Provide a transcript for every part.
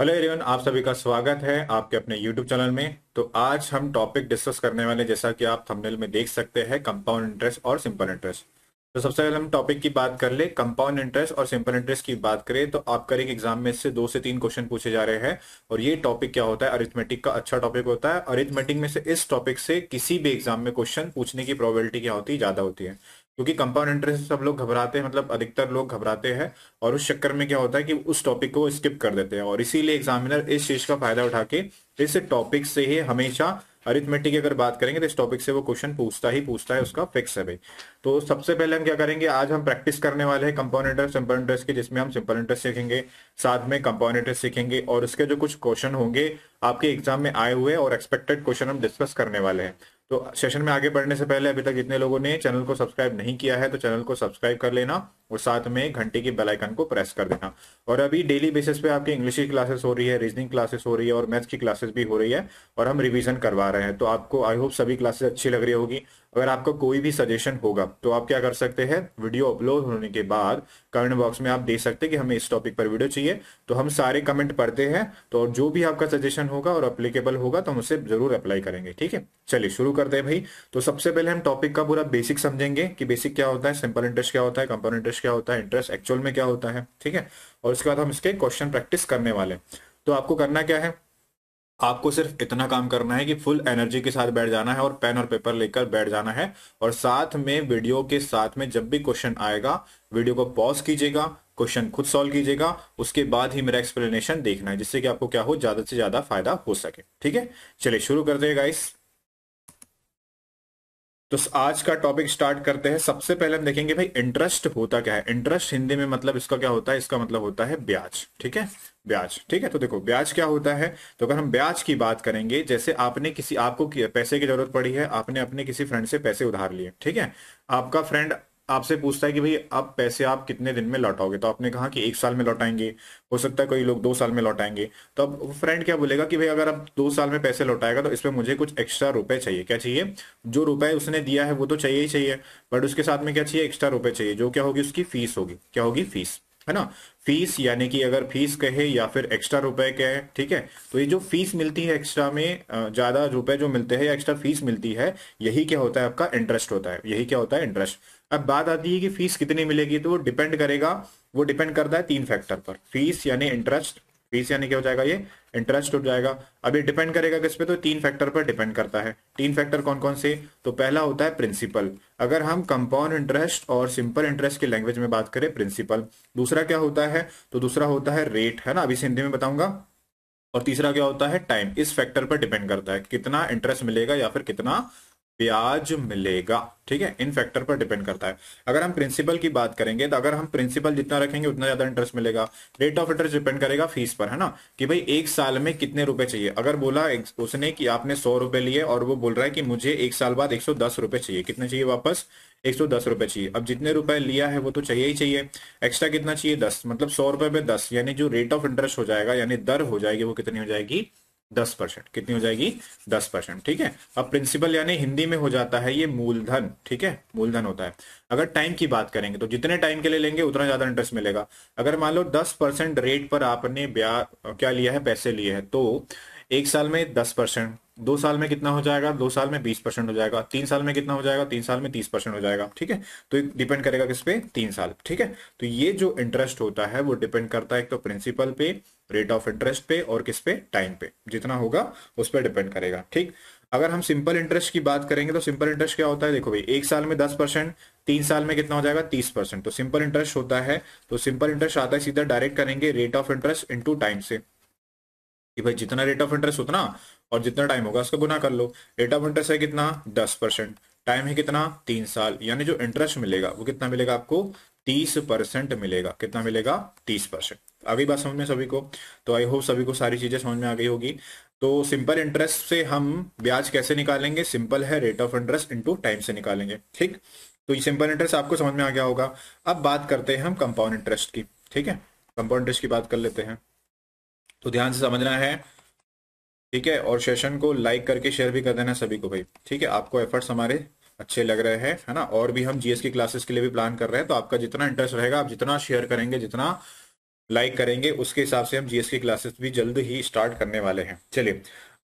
hello everyone आप सभी का स्वागत है आपके अपने यूट्यूब चैनल में तो आज हम टॉपिक डिस्कस करने वाले जैसा कि आप थंबनेल में देख सकते हैं कंपाउंड इंटरेस्ट और सिंपल इंटरेस्ट तो सबसे पहले हम टॉपिक की बात कर ले कंपाउंड इंटरेस्ट और सिंपल इंटरेस्ट की बात करें तो आपका एक एग्जाम में इससे दो से तीन क्वेश्चन पूछे जा रहे हैं और ये टॉपिक क्या होता है अरिथमेटिक का अच्छा टॉपिक होता है अरिथमेटिक में से इस टॉपिक से किसी भी एग्जाम में क्वेश्चन पूछने की प्रोबेबिलिटी क्या होती है ज्यादा होती है क्योंकि कंपाउंड इंटरेस्ट से सब लोग घबराते हैं मतलब अधिकतर लोग घबराते हैं और उस चक्कर में क्या होता है कि उस टॉपिक को स्किप कर देते हैं और इसीलिए एग्जामिनर इस चीज का फायदा उठा के इस टॉपिक से ही हमेशा अरिथमेटिक की अगर बात करेंगे तो इस टॉपिक से वो क्वेश्चन पूछता ही पूछता है उसका फिक्स है भाई तो सबसे पहले हम क्या करेंगे आज हम प्रैक्टिस करने वाले हैं कंपाउंड इंटरेस्ट सिंपल इंटरेस्ट के जिसमें हम सिंपल इंटरेस्ट सीखेंगे साथ में कंपाउंड इंटरेस्ट सीखेंगे और उसके जो कुछ क्वेश्चन होंगे आपके एग्जाम में आए हुए और एक्सपेक्टेड क्वेश्चन हम डिस्कस करने वाले हैं तो सेशन में आगे बढ़ने से पहले अभी तक जितने लोगों ने चैनल को सब्सक्राइब नहीं किया है तो चैनल को सब्सक्राइब कर लेना और साथ में घंटे की बेल आइकन को प्रेस कर देना और अभी डेली बेसिस पे आपकी इंग्लिश की क्लासेस हो रही है रीजनिंग क्लासेस हो रही है और मैथ्स की क्लासेस भी हो रही है और हम रिविजन करवा रहे हैं तो आपको आई होप सभी क्लासेस अच्छी लग रही होगी अगर आपका कोई भी सजेशन होगा तो आप क्या कर सकते हैं वीडियो अपलोड होने के बाद कमेंट बॉक्स में आप दे सकते हैं कि हमें इस टॉपिक पर वीडियो चाहिए तो हम सारे कमेंट पढ़ते हैं तो जो भी आपका सजेशन होगा और अप्लीकेबल होगा तो हम उसे जरूर अप्लाई करेंगे ठीक है चलिए शुरू करते हैं भाई तो सबसे पहले हम टॉपिक का पूरा बेसिक समझेंगे कि बेसिक क्या होता है सिंपल इंटरेस्ट क्या होता है कंपाउंड इंटरेस्ट क्या होता है इंटरेस्ट एक्चुअल में क्या होता है ठीक है और उसके बाद हम इसके क्वेश्चन प्रैक्टिस करने वाले तो आपको करना क्या है आपको सिर्फ इतना काम करना है कि फुल एनर्जी के साथ बैठ जाना है और पेन और पेपर लेकर बैठ जाना है और साथ में वीडियो के साथ में जब भी क्वेश्चन आएगा वीडियो को पॉज कीजिएगा क्वेश्चन खुद सॉल्व कीजिएगा उसके बाद ही मेरा एक्सप्लेनेशन देखना है जिससे कि आपको क्या हो ज्यादा से ज्यादा फायदा हो सके ठीक है चलिए शुरू करते हैं गाइस तो आज का टॉपिक स्टार्ट करते हैं सबसे पहले हम देखेंगे भाई इंटरेस्ट होता क्या है इंटरेस्ट हिंदी में मतलब इसका क्या होता है इसका मतलब होता है ब्याज ठीक है ब्याज ठीक है तो देखो ब्याज क्या होता है तो अगर हम ब्याज की बात करेंगे जैसे आपने किसी आपको पैसे की जरूरत पड़ी है आपने अपने किसी फ्रेंड से पैसे उधार लिए ठीक है आपका फ्रेंड आपसे पूछता है कि भाई अब पैसे आप कितने दिन में लौटाओगे तो आपने कहा कि एक साल में लौटाएंगे हो सकता है कोई लोग दो साल में लौटाएंगे तो अब फ्रेंड क्या बोलेगा कि भाई अगर आप दो साल में पैसे लौटाएगा तो इसमें मुझे कुछ एक्स्ट्रा रुपए चाहिए क्या चाहिए जो रुपए उसने दिया है वो तो चाहिए ही चाहिए बट उसके साथ में क्या चाहिए एक्स्ट्रा रुपए चाहिए जो क्या होगी उसकी फीस होगी क्या होगी फीस है ना फीस यानी कि अगर फीस कहे या फिर एक्स्ट्रा रुपए कहे ठीक है तो ये जो फीस मिलती है एक्स्ट्रा में ज्यादा रुपए जो मिलते हैं या एक्स्ट्रा फीस मिलती है यही क्या होता है आपका इंटरेस्ट होता है यही क्या होता है इंटरेस्ट अब बात आती है कि फीस कितनी मिलेगी तो वो डिपेंड करेगा वो डिपेंड करता है तीन फैक्टर पर फीस यानी इंटरेस्ट फीस यानी क्या हो जाएगा ये इंटरेस्ट हो जाएगा अब ये डिपेंड करेगा किस पे तो तीन फैक्टर पर डिपेंड करता है तीन फैक्टर कौन कौन से तो पहला होता है प्रिंसिपल अगर हम कंपाउंड इंटरेस्ट और सिंपल इंटरेस्ट की लैंग्वेज में बात करें प्रिंसिपल दूसरा क्या होता है तो दूसरा होता है रेट है ना अभी हिंदी में बताऊंगा और तीसरा क्या होता है टाइम इस फैक्टर पर डिपेंड करता है कितना इंटरेस्ट मिलेगा या फिर कितना ब्याज मिलेगा ठीक है इन फैक्टर पर डिपेंड करता है अगर हम प्रिंसिपल की बात करेंगे तो अगर हम प्रिंसिपल जितना रखेंगे उतना ज्यादा इंटरेस्ट मिलेगा रेट ऑफ इंटरेस्ट डिपेंड करेगा फीस पर है ना कि भाई एक साल में कितने रुपए चाहिए अगर बोला उसने कि आपने सौ रुपए लिए और वो बोल रहा है कि मुझे एक साल बाद एक सौ दस रुपए चाहिए कितने चाहिए वापस एक सौ दस रुपए चाहिए अब जितने रुपए लिया है वो तो चाहिए ही चाहिए एक्स्ट्रा कितना चाहिए दस मतलब सौ रुपए पे दस यानी जो रेट ऑफ इंटरेस्ट हो जाएगा यानी दर हो जाएगी वो कितनी हो जाएगी दस परसेंट कितनी हो जाएगी दस परसेंट ठीक है अब प्रिंसिपल यानी हिंदी में हो जाता है ये मूलधन ठीक है मूलधन होता है अगर टाइम की बात करेंगे तो जितने टाइम के लिए लेंगे उतना ज्यादा इंटरेस्ट मिलेगा अगर मान लो दस परसेंट रेट पर आपने ब्याज क्या लिया है पैसे लिए हैं तो एक साल में दस परसेंट दो साल में कितना हो जाएगा दो साल में बीस परसेंट हो जाएगा तीन साल में कितना हो जाएगा तीन साल में तीस परसेंट हो जाएगा ठीक है तो डिपेंड करेगा किस पे तीन साल ठीक है तो ये जो इंटरेस्ट होता है वो डिपेंड करता है एक तो प्रिंसिपल पे रेट ऑफ इंटरेस्ट पे और किस पे टाइम पे जितना होगा उस पर डिपेंड करेगा ठीक अगर हम सिंपल इंटरेस्ट की बात करेंगे तो सिंपल इंटरेस्ट क्या होता है देखो भाई एक साल में दस परसेंट तीन साल में कितना हो जाएगा तीस परसेंट तो सिंपल इंटरेस्ट होता है तो सिंपल इंटरेस्ट आता है सीधा डायरेक्ट करेंगे rate of interest into time से कि भाई जितना रेट ऑफ इंटरेस्ट उतना और जितना टाइम होगा उसका गुना कर लो रेट ऑफ इंटरेस्ट है कितना दस परसेंट टाइम है कितना तीन साल यानी जो इंटरेस्ट मिलेगा वो कितना मिलेगा आपको तीस परसेंट मिलेगा कितना मिलेगा तीस परसेंट आ गई बात समझ में सभी को तो आई होप सभी को सारी चीजें समझ में आ गई होगी तो सिंपल इंटरेस्ट से हम ब्याज कैसे निकालेंगे सिंपल है rate of interest into time से निकालेंगे ठीक तो ये सिंपल इंटरेस्ट आपको समझ में आ गया होगा अब बात करते हैं हम कंपाउंड इंटरेस्ट की ठीक है कंपाउंड इंटरेस्ट की बात कर लेते हैं तो ध्यान से समझना है ठीक है और सेशन को लाइक करके शेयर भी कर देना सभी को भाई ठीक है आपको एफर्ट्स हमारे अच्छे लग रहे हैं है ना और भी हम जीएस की क्लासेस के लिए भी प्लान कर रहे हैं तो आपका जितना इंटरेस्ट रहेगा आप जितना शेयर करेंगे जितना लाइक करेंगे उसके हिसाब से हम जीएस की क्लासेस भी जल्द ही स्टार्ट करने वाले हैं चलिए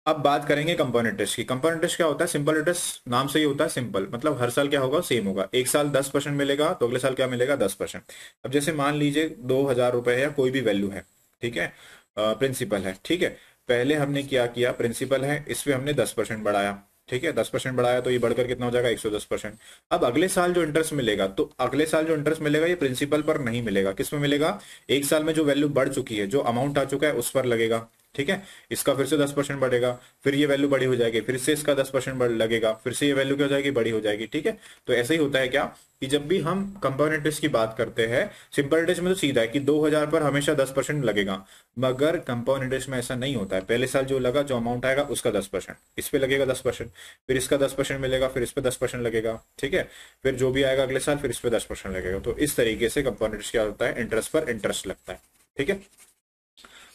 अब बात करेंगे कंपोनेंट टेस्ट की कंपोनेंट टेस्ट क्या होता है सिंपल इंटरेस्ट नाम से ही होता है सिंपल मतलब हर साल क्या होगा सेम होगा एक साल दस परसेंट मिलेगा तो अगले साल क्या मिलेगा दस परसेंट अब जैसे मान लीजिए दो हजार रुपए है या कोई भी वैल्यू है ठीक है प्रिंसिपल है ठीक है पहले हमने क्या किया प्रिंसिपल है इसमें हमने दस परसेंट बढ़ाया ठीक है दस परसेंट बढ़ाया तो ये बढ़कर कितना हो जाएगा एक सौ दस परसेंट अब अगले साल जो इंटरेस्ट मिलेगा तो अगले साल जो इंटरेस्ट मिलेगा ये प्रिंसिपल पर नहीं मिलेगा किस मिलेगा एक साल में जो वैल्यू बढ़ चुकी है जो अमाउंट आ चुका है उस पर लगेगा ठीक है इसका फिर से दस परसेंट बढ़ेगा फिर ये वैल्यू बड़ी हो जाएगी फिर से इसका दस परसेंट लगेगा फिर से ये वैल्यू क्या हो जाएगी बड़ी हो जाएगी ठीक है तो ऐसे ही होता है क्या कि जब भी हम कंपाउंड इंटरेस्ट की बात करते हैं सिंपल इंटरेस्ट में तो सीधा है कि 2000 पर हमेशा 10 परसेंट लगेगा मगर कंपाउंड इंटरेस्ट में ऐसा नहीं होता है पहले साल जो लगा जो अमाउंट आएगा उसका 10 परसेंट इस पर लगेगा 10 परसेंट फिर इसका 10 परसेंट मिलेगा फिर इस पर 10 परसेंट लगेगा ठीक है फिर जो भी आएगा अगले साल फिर इस पर दस परसेंट लगेगा तो इस तरीके से कंपाउंड इंटरेस्ट क्या होता है इंटरेस्ट पर इंटरेस्ट लगता है ठीक है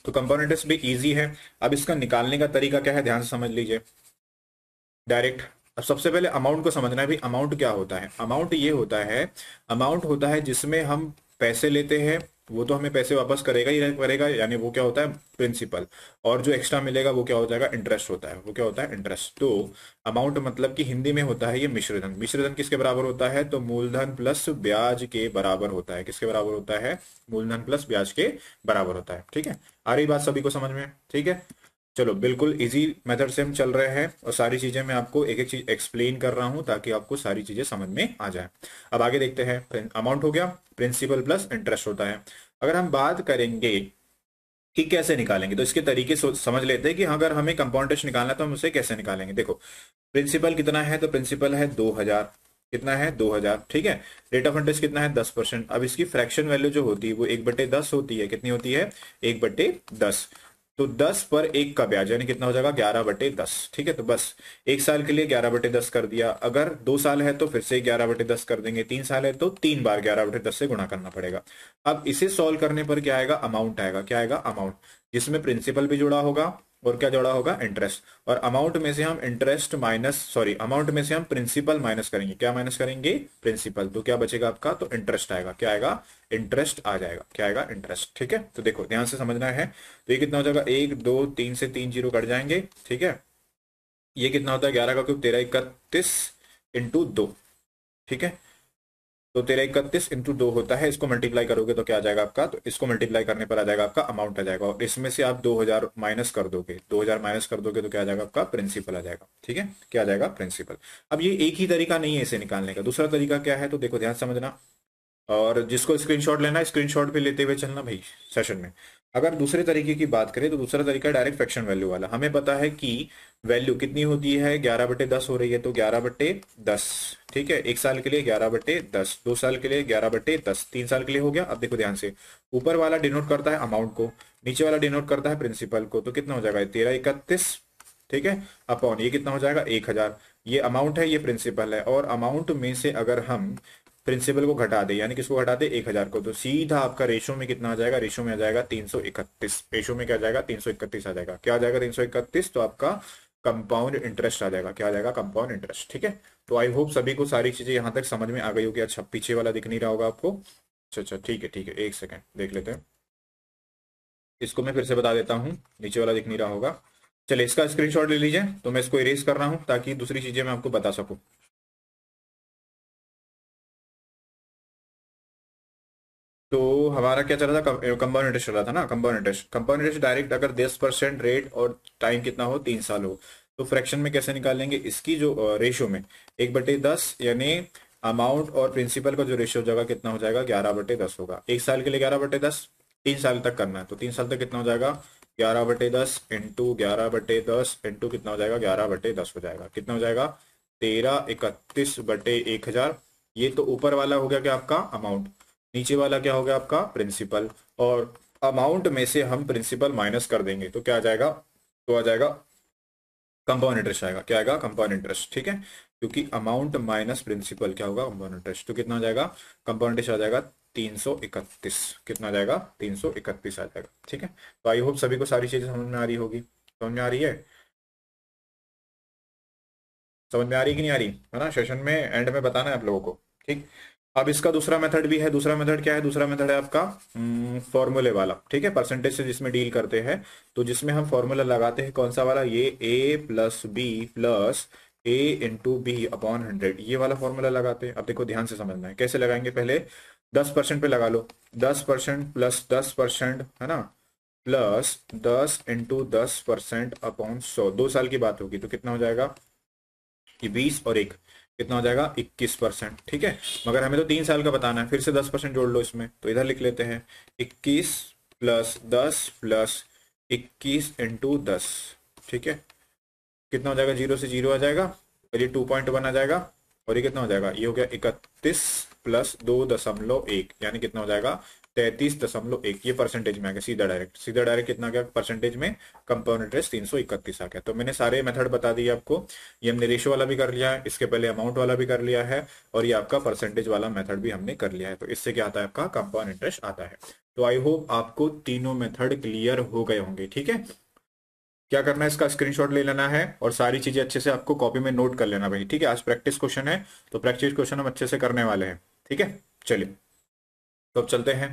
तो कंपोनेंट्स भी इजी है अब इसका निकालने का तरीका क्या है ध्यान से समझ लीजिए डायरेक्ट अब सबसे पहले अमाउंट को समझना है भी अमाउंट क्या होता है अमाउंट ये होता है अमाउंट होता है जिसमें हम पैसे लेते हैं तो वो तो हमें पैसे वापस करेगा ही करेगा यानी वो क्या होता है प्रिंसिपल और जो एक्स्ट्रा मिलेगा वो क्या हो जाएगा इंटरेस्ट होता है वो क्या होता है इंटरेस्ट तो अमाउंट मतलब कि हिंदी में होता है ये मिश्रधन मिश्रधन किसके बराबर होता है तो मूलधन प्लस ब्याज के बराबर होता है किसके बराबर होता है मूलधन प्लस ब्याज के बराबर होता है ठीक है आ रही बात सभी को समझ में ठीक है चलो बिल्कुल इजी मेथड से हम चल रहे हैं और सारी चीजें मैं आपको एक एक चीज एक्सप्लेन कर रहा हूं ताकि आपको सारी चीजें समझ में आ जाए अब आगे देखते हैं अमाउंट हो गया प्रिंसिपल प्लस इंटरेस्ट होता है अगर हम बात करेंगे कि कैसे निकालेंगे तो इसके तरीके समझ लेते हैं कि अगर हमें कंपाउंड टेस्ट निकालना है तो हम उसे कैसे निकालेंगे देखो प्रिंसिपल कितना है तो प्रिंसिपल है दो हजार कितना है दो हजार ठीक है रेट ऑफ इंटरेस्ट कितना है दस परसेंट अब इसकी फ्रैक्शन वैल्यू जो होती है वो एक बटे दस होती है कितनी होती है एक बटे दस तो 10 पर एक का ब्याज यानी कितना हो जाएगा ग्यारह बटे दस ठीक है तो बस एक साल के लिए ग्यारह बटे दस कर दिया अगर दो साल है तो फिर से ग्यारह बटे दस कर देंगे तीन साल है तो तीन बार ग्यारह बटे दस से गुणा करना पड़ेगा अब इसे सॉल्व करने पर क्या आएगा अमाउंट आएगा क्या आएगा अमाउंट जिसमें प्रिंसिपल भी जुड़ा होगा और क्या जोड़ा होगा इंटरेस्ट और अमाउंट में से हम इंटरेस्ट माइनस सॉरी अमाउंट में से हम प्रिंसिपल माइनस करेंगे क्या माइनस करेंगे प्रिंसिपल तो क्या बचेगा आपका तो इंटरेस्ट आएगा क्या आएगा इंटरेस्ट आ जाएगा क्या आएगा इंटरेस्ट ठीक है तो देखो ध्यान से समझना है तो ये कितना हो जाएगा एक दो तीन से तीन जीरो कट जाएंगे ठीक है ये कितना होता है ग्यारह का क्यूब तेरह इकतीस इंटू दो ठीक है तो तेरह इकतीस इंटू दो होता है इसको मल्टीप्लाई करोगे तो क्या आ जाएगा आपका तो इसको मल्टीप्लाई करने पर आ जाएगा आपका अमाउंट आ जाएगा और इसमें से आप दो हजार माइनस कर दोगे दो हजार माइनस कर दोगे तो क्या आ जाएगा आपका प्रिंसिपल आ जाएगा ठीक है क्या आ जाएगा प्रिंसिपल अब ये एक ही तरीका नहीं है इसे निकालने का दूसरा तरीका क्या है तो देखो ध्यान समझना और जिसको स्क्रीन लेना है स्क्रीनशॉट भी लेते हुए चलना भाई सेशन में अगर दूसरे तरीके की बात करें तो दूसरा तरीका डायरेक्ट फ्रैक्शन वैल्यू वाला हमें पता है कि वैल्यू कितनी होती है ग्यारह बटे दस हो रही है तो ग्यारह बटे दस ठीक है एक साल के लिए ग्यारह बटे दस दो साल के लिए ग्यारह बटे दस तीन साल के लिए हो गया अब देखो ध्यान से ऊपर वाला डिनोट करता है अमाउंट को नीचे वाला डिनोट करता है प्रिंसिपल को तो कितना हो जाएगा तेरह इकतीस ठीक है अपॉन ये कितना हो जाएगा एक हजार ये अमाउंट है ये प्रिंसिपल है और अमाउंट में से अगर हम प्रिंसिपल को घटा दे यानी किसको घटा दे एक हजार को तो सीधा आपका रेशो में कितना आ जाएगा रेशो में आ जाएगा तीन सौ इकतीस रेशो में क्या जाएगा तीन सौ इकतीस आ जाएगा क्या आ जाएगा तीन सौ इकतीस तो आपका कंपाउंड इंटरेस्ट आ जाएगा क्या आ जाएगा कंपाउंड इंटरेस्ट ठीक है तो आई होप सभी को सारी चीजें यहाँ तक समझ में आ गई होगी अच्छा पीछे वाला दिख नहीं रहा होगा आपको अच्छा अच्छा ठीक है ठीक है एक सेकेंड देख लेते हैं इसको मैं फिर से बता देता हूँ नीचे वाला दिख नहीं रहा होगा चलिए इसका स्क्रीनशॉट ले लीजिए तो मैं इसको इरेज कर रहा हूँ ताकि दूसरी चीजें मैं आपको बता सकूँ तो हमारा क्या चल रहा था कंपाउंड इंटरेस्ट चल रहा था ना compound interest compound interest direct अगर दस परसेंट रेट और टाइम कितना हो तीन साल हो तो फ्रैक्शन में कैसे निकालेंगे इसकी जो रेशियो में एक बटे दस यानी अमाउंट और प्रिंसिपल का जो रेशियो हो जाएगा कितना हो जाएगा ग्यारह बटे दस होगा एक साल के लिए ग्यारह बटे दस तीन साल तक करना है तो तीन साल तक कितना हो जाएगा ग्यारह बटे दस इंटू ग्यारह बटे दस इंटू कितना हो जाएगा ग्यारह बटे दस हो जाएगा कितना हो जाएगा तेरह इकतीस बटे एक हजार ये तो ऊपर वाला हो गया क्या आपका अमाउंट नीचे वाला क्या हो गया आपका प्रिंसिपल और अमाउंट में से हम प्रिंसिपल माइनस कर देंगे तो क्या आ जाएगा तो आ जाएगा कंपाउंड इंटरेस्ट आएगा क्या आएगा कंपाउंड इंटरेस्ट ठीक है क्योंकि अमाउंट माइनस प्रिंसिपल क्या होगा कंपाउंड इंटरेस्ट तो कितना जाएगा कंपाउंड इंटरेस्ट आ जाएगा तीन सौ इकतीस कितना जाएगा तीन सौ इकतीस आ जाएगा ठीक है तो आई होप सभी को सारी चीजें समझ में आ रही होगी समझ में आ रही है समझ में आ रही कि नहीं आ रही है ना सेशन में एंड में बताना है आप लोगों को ठीक अब इसका दूसरा मेथड भी है दूसरा मेथड क्या है दूसरा मेथड है आपका फॉर्मूले हम्म, वाला ठीक है परसेंटेज से जिसमें डील करते हैं तो जिसमें हम फॉर्मूला लगाते हैं कौन सा वाला ये A plus B plus A into B upon hundred ये वाला फॉर्मूला लगाते हैं अब देखो ध्यान से समझना है कैसे लगाएंगे पहले दस परसेंट पे लगा लो दस परसेंट प्लस दस परसेंट है ना प्लस दस इंटू दस परसेंट अपॉन सौ दो साल की बात होगी तो कितना हो जाएगा ये बीस और एक कितना हो जाएगा 21 परसेंट ठीक है मगर हमें तो तीन साल का बताना है फिर से 10 परसेंट जोड़ लो इसमें तो इधर लिख लेते हैं 21 प्लस दस प्लस इक्कीस इंटू दस ठीक है कितना हो जाएगा जीरो से जीरो आ जाएगा और ये टू पॉइंट वन आ जाएगा और ये कितना हो जाएगा ये हो गया इकतीस प्लस दो दशमलव एक यानी कितना हो जाएगा तैतीस दशमलव एक ये परसेंटेज में आ गया सीधा डायरेक्ट सीधा डायरेक्ट कितना गया परसेंटेज में कंपाउंड इंटरेस्ट तीन सौ इकतीस आ गया तो मैंने सारे मेथड बता दिए आपको ये हमने रेशो वाला भी कर लिया है इसके पहले अमाउंट वाला भी कर लिया है और ये आपका परसेंटेज वाला मेथड भी हमने कर लिया है तो इससे क्या आता है आपका कंपाउंड इंटरेस्ट आता है तो आई होप आपको तीनों मेथड क्लियर हो गए होंगे ठीक है क्या करना है इसका स्क्रीनशॉट ले लेना है और सारी चीजें अच्छे से आपको कॉपी में नोट कर लेना भाई ठीक है आज प्रैक्टिस क्वेश्चन है तो प्रैक्टिस क्वेश्चन हम अच्छे से करने वाले हैं ठीक है चलिए तो अब चलते हैं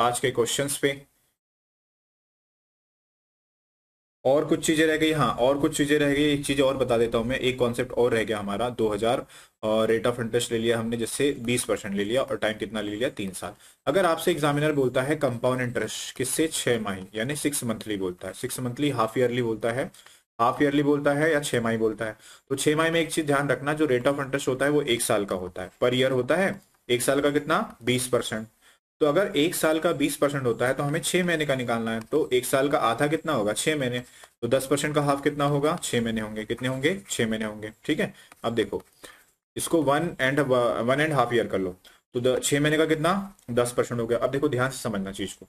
आज के क्वेश्चंस पे और कुछ चीजें रह गई हाँ और कुछ चीजें रह गई एक चीज और बता देता हूं मैं एक कॉन्सेप्ट और रह गया हमारा 2000 और रेट ऑफ इंटरेस्ट ले लिया हमने जिससे 20 परसेंट ले लिया और टाइम कितना ले लिया तीन साल अगर आपसे एग्जामिनर बोलता है कंपाउंड इंटरेस्ट किससे छह माह यानी सिक्स मंथली बोलता है सिक्स मंथली हाफ ईयरली बोलता है हाफ ईयरली बोलता है या छह माही बोलता है तो छह माह में एक चीज ध्यान रखना जो रेट ऑफ इंटरेस्ट होता है वो एक साल का होता है पर ईयर होता है एक साल का कितना बीस परसेंट तो अगर एक साल का बीस परसेंट होता है तो हमें छह महीने का निकालना है तो एक साल का आधा कितना होगा छह महीने तो दस परसेंट का हाफ कितना होगा छह महीने होंगे कितने होंगे छह महीने होंगे ठीक है अब देखो इसको one and one and half year कर लो तो छह महीने का कितना दस परसेंट हो गया अब देखो ध्यान से समझना चीज को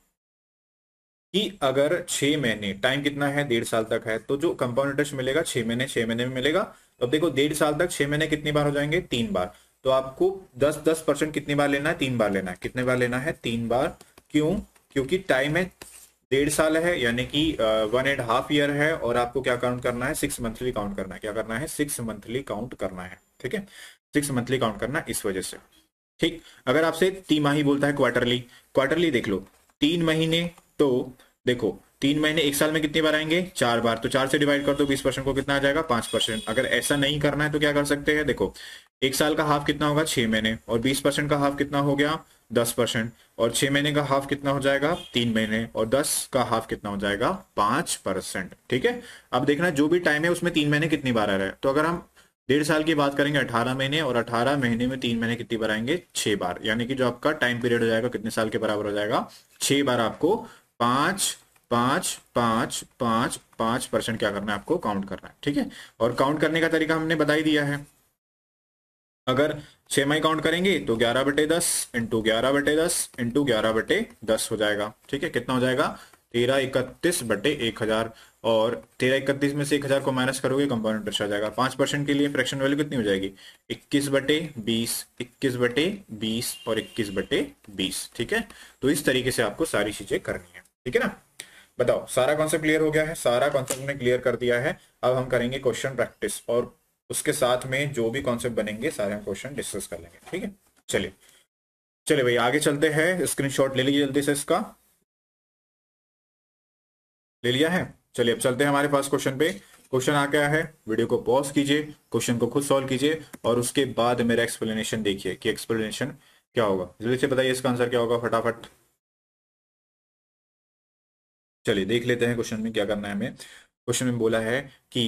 कि अगर छह महीने टाइम कितना है डेढ़ साल तक है तो जो कंपाउंड इंटरेस्ट मिलेगा छह महीने छह महीने में मिलेगा अब देखो डेढ़ साल तक छह महीने कितनी बार हो जाएंगे तीन बार तो आपको 10 10 परसेंट कितनी बार लेना है तीन बार लेना है कितने बार लेना है तीन बार क्यों क्योंकि टाइम है डेढ़ साल है यानी कि वन एंड हाफ ईयर है और आपको क्या काउंट करना है सिक्स मंथली काउंट करना है क्या करना है सिक्स मंथली काउंट करना है ठीक है सिक्स मंथली काउंट करना इस वजह से ठीक अगर आपसे तिमाही बोलता है क्वार्टरली क्वार्टरली देख लो तीन महीने तो देखो तीन महीने एक साल में कितनी बार आएंगे चार बार तो चार से डिवाइड कर दो बीस परसेंट को कितना आ जाएगा पांच परसेंट अगर ऐसा नहीं करना है तो क्या कर सकते हैं देखो एक साल का हाफ कितना होगा छह महीने और बीस परसेंट का हाफ कितना हो गया दस परसेंट और छह महीने का हाफ कितना हो जाएगा तीन महीने और दस का हाफ कितना हो जाएगा पांच परसेंट ठीक है अब देखना जो भी टाइम है उसमें तीन महीने कितनी बार आ रहा है तो अगर हम डेढ़ साल की बात करेंगे अठारह महीने और अठारह महीने में तीन महीने कितनी बार आएंगे छह बार यानी कि जो आपका टाइम पीरियड हो जाएगा कितने साल के बराबर हो जाएगा छह बार आपको पांच पांच पांच पांच पांच परसेंट क्या करना है आपको काउंट करना है ठीक है और काउंट करने का तरीका हमने बताई दिया है अगर छह में काउंट करेंगे तो ग्यारह बटे दस इंटू ग्यारह बटे दस इंटू ग्यारह बटे दस हो जाएगा ठीक है कितना हो जाएगा तेरह इकतीस बटे एक हजार और तेरह इकतीस में से एक हजार को माइनस करोगे कंपाउंड इंटरेस्ट आ जाएगा पांच परसेंट के लिए फ्रैक्शन वैल्यू कितनी हो जाएगी इक्कीस बटे बीस इक्कीस बटे बीस और इक्कीस बटे बीस ठीक है तो इस तरीके से आपको सारी चीजें करनी है ठीक है ना बताओ सारा कॉन्सेप्ट क्लियर हो गया है सारा कॉन्सेप्ट ने क्लियर कर दिया है अब हम करेंगे क्वेश्चन प्रैक्टिस और उसके साथ में जो भी कॉन्सेप्ट बनेंगे सारे हम क्वेश्चन डिस्कस कर लेंगे ठीक है चलिए चलिए भाई आगे चलते हैं स्क्रीनशॉट ले लीजिए जल्दी से इसका ले लिया है चलिए अब चलते हैं हमारे पास क्वेश्चन पे क्वेश्चन आ गया है वीडियो को पॉज कीजिए क्वेश्चन को खुद सॉल्व कीजिए और उसके बाद मेरा एक्सप्लेनेशन देखिए कि एक्सप्लेनेशन क्या होगा जल्दी से बताइए इसका आंसर क्या होगा फटाफट चलिए देख लेते हैं क्वेश्चन में क्या करना है हमें क्वेश्चन में बोला है कि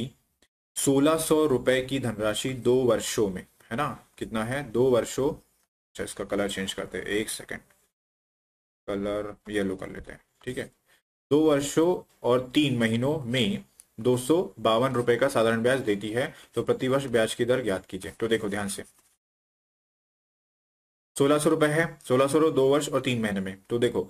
सोलह सौ रुपए की धनराशि दो वर्षों में है ना कितना है दो वर्षों अच्छा इसका कलर चेंज करते हैं एक सेकंड कलर येलो कर लेते हैं ठीक है दो वर्षों और तीन महीनों में दो सौ बावन रुपए का साधारण ब्याज देती है तो प्रतिवर्ष ब्याज की दर ज्ञात कीजिए तो देखो ध्यान से सोलह सौ रुपए है सोलह सौ दो वर्ष और तीन महीने में तो देखो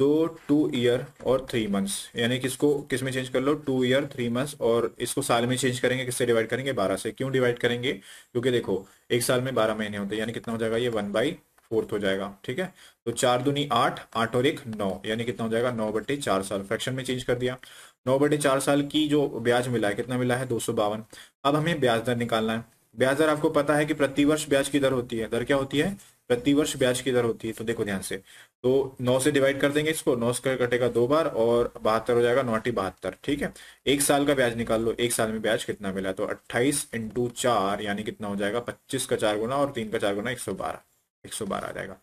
दो टू ईयर और थ्री मंथ्स यानी किसको किस में चेंज कर लो टू ईयर थ्री मंथ्स और इसको साल में चेंज करेंगे किससे डिवाइड करेंगे बारह से क्यों डिवाइड करेंगे क्योंकि देखो एक साल में बारह महीने होते हैं यानी कितना हो जाएगा ये वन बाई फोर्थ हो जाएगा ठीक है तो चार दुनी आठ आठ और एक नौ यानी कितना हो जाएगा नौ बटे चार साल फ्रैक्शन में चेंज कर दिया नौ बटे चार साल की जो ब्याज मिला है कितना मिला है दो सौ बावन अब हमें ब्याज दर निकालना है ब्याज दर आपको पता है कि प्रति वर्ष ब्याज की दर होती है दर क्या होती है प्रतिवर्ष ब्याज की दर होती है तो देखो ध्यान से तो नौ से डिवाइड कर देंगे इसको नौ स्क्वायर कटेगा दो बार और बहत्तर हो जाएगा नौटी बहत्तर ठीक है एक साल का ब्याज निकाल लो एक साल में ब्याज कितना मिला तो अट्ठाईस इंटू चार यानी कितना हो जाएगा पच्चीस का चार गुना और तीन का चार गुना एक सौ बारह एक सौ बारह आ जाएगा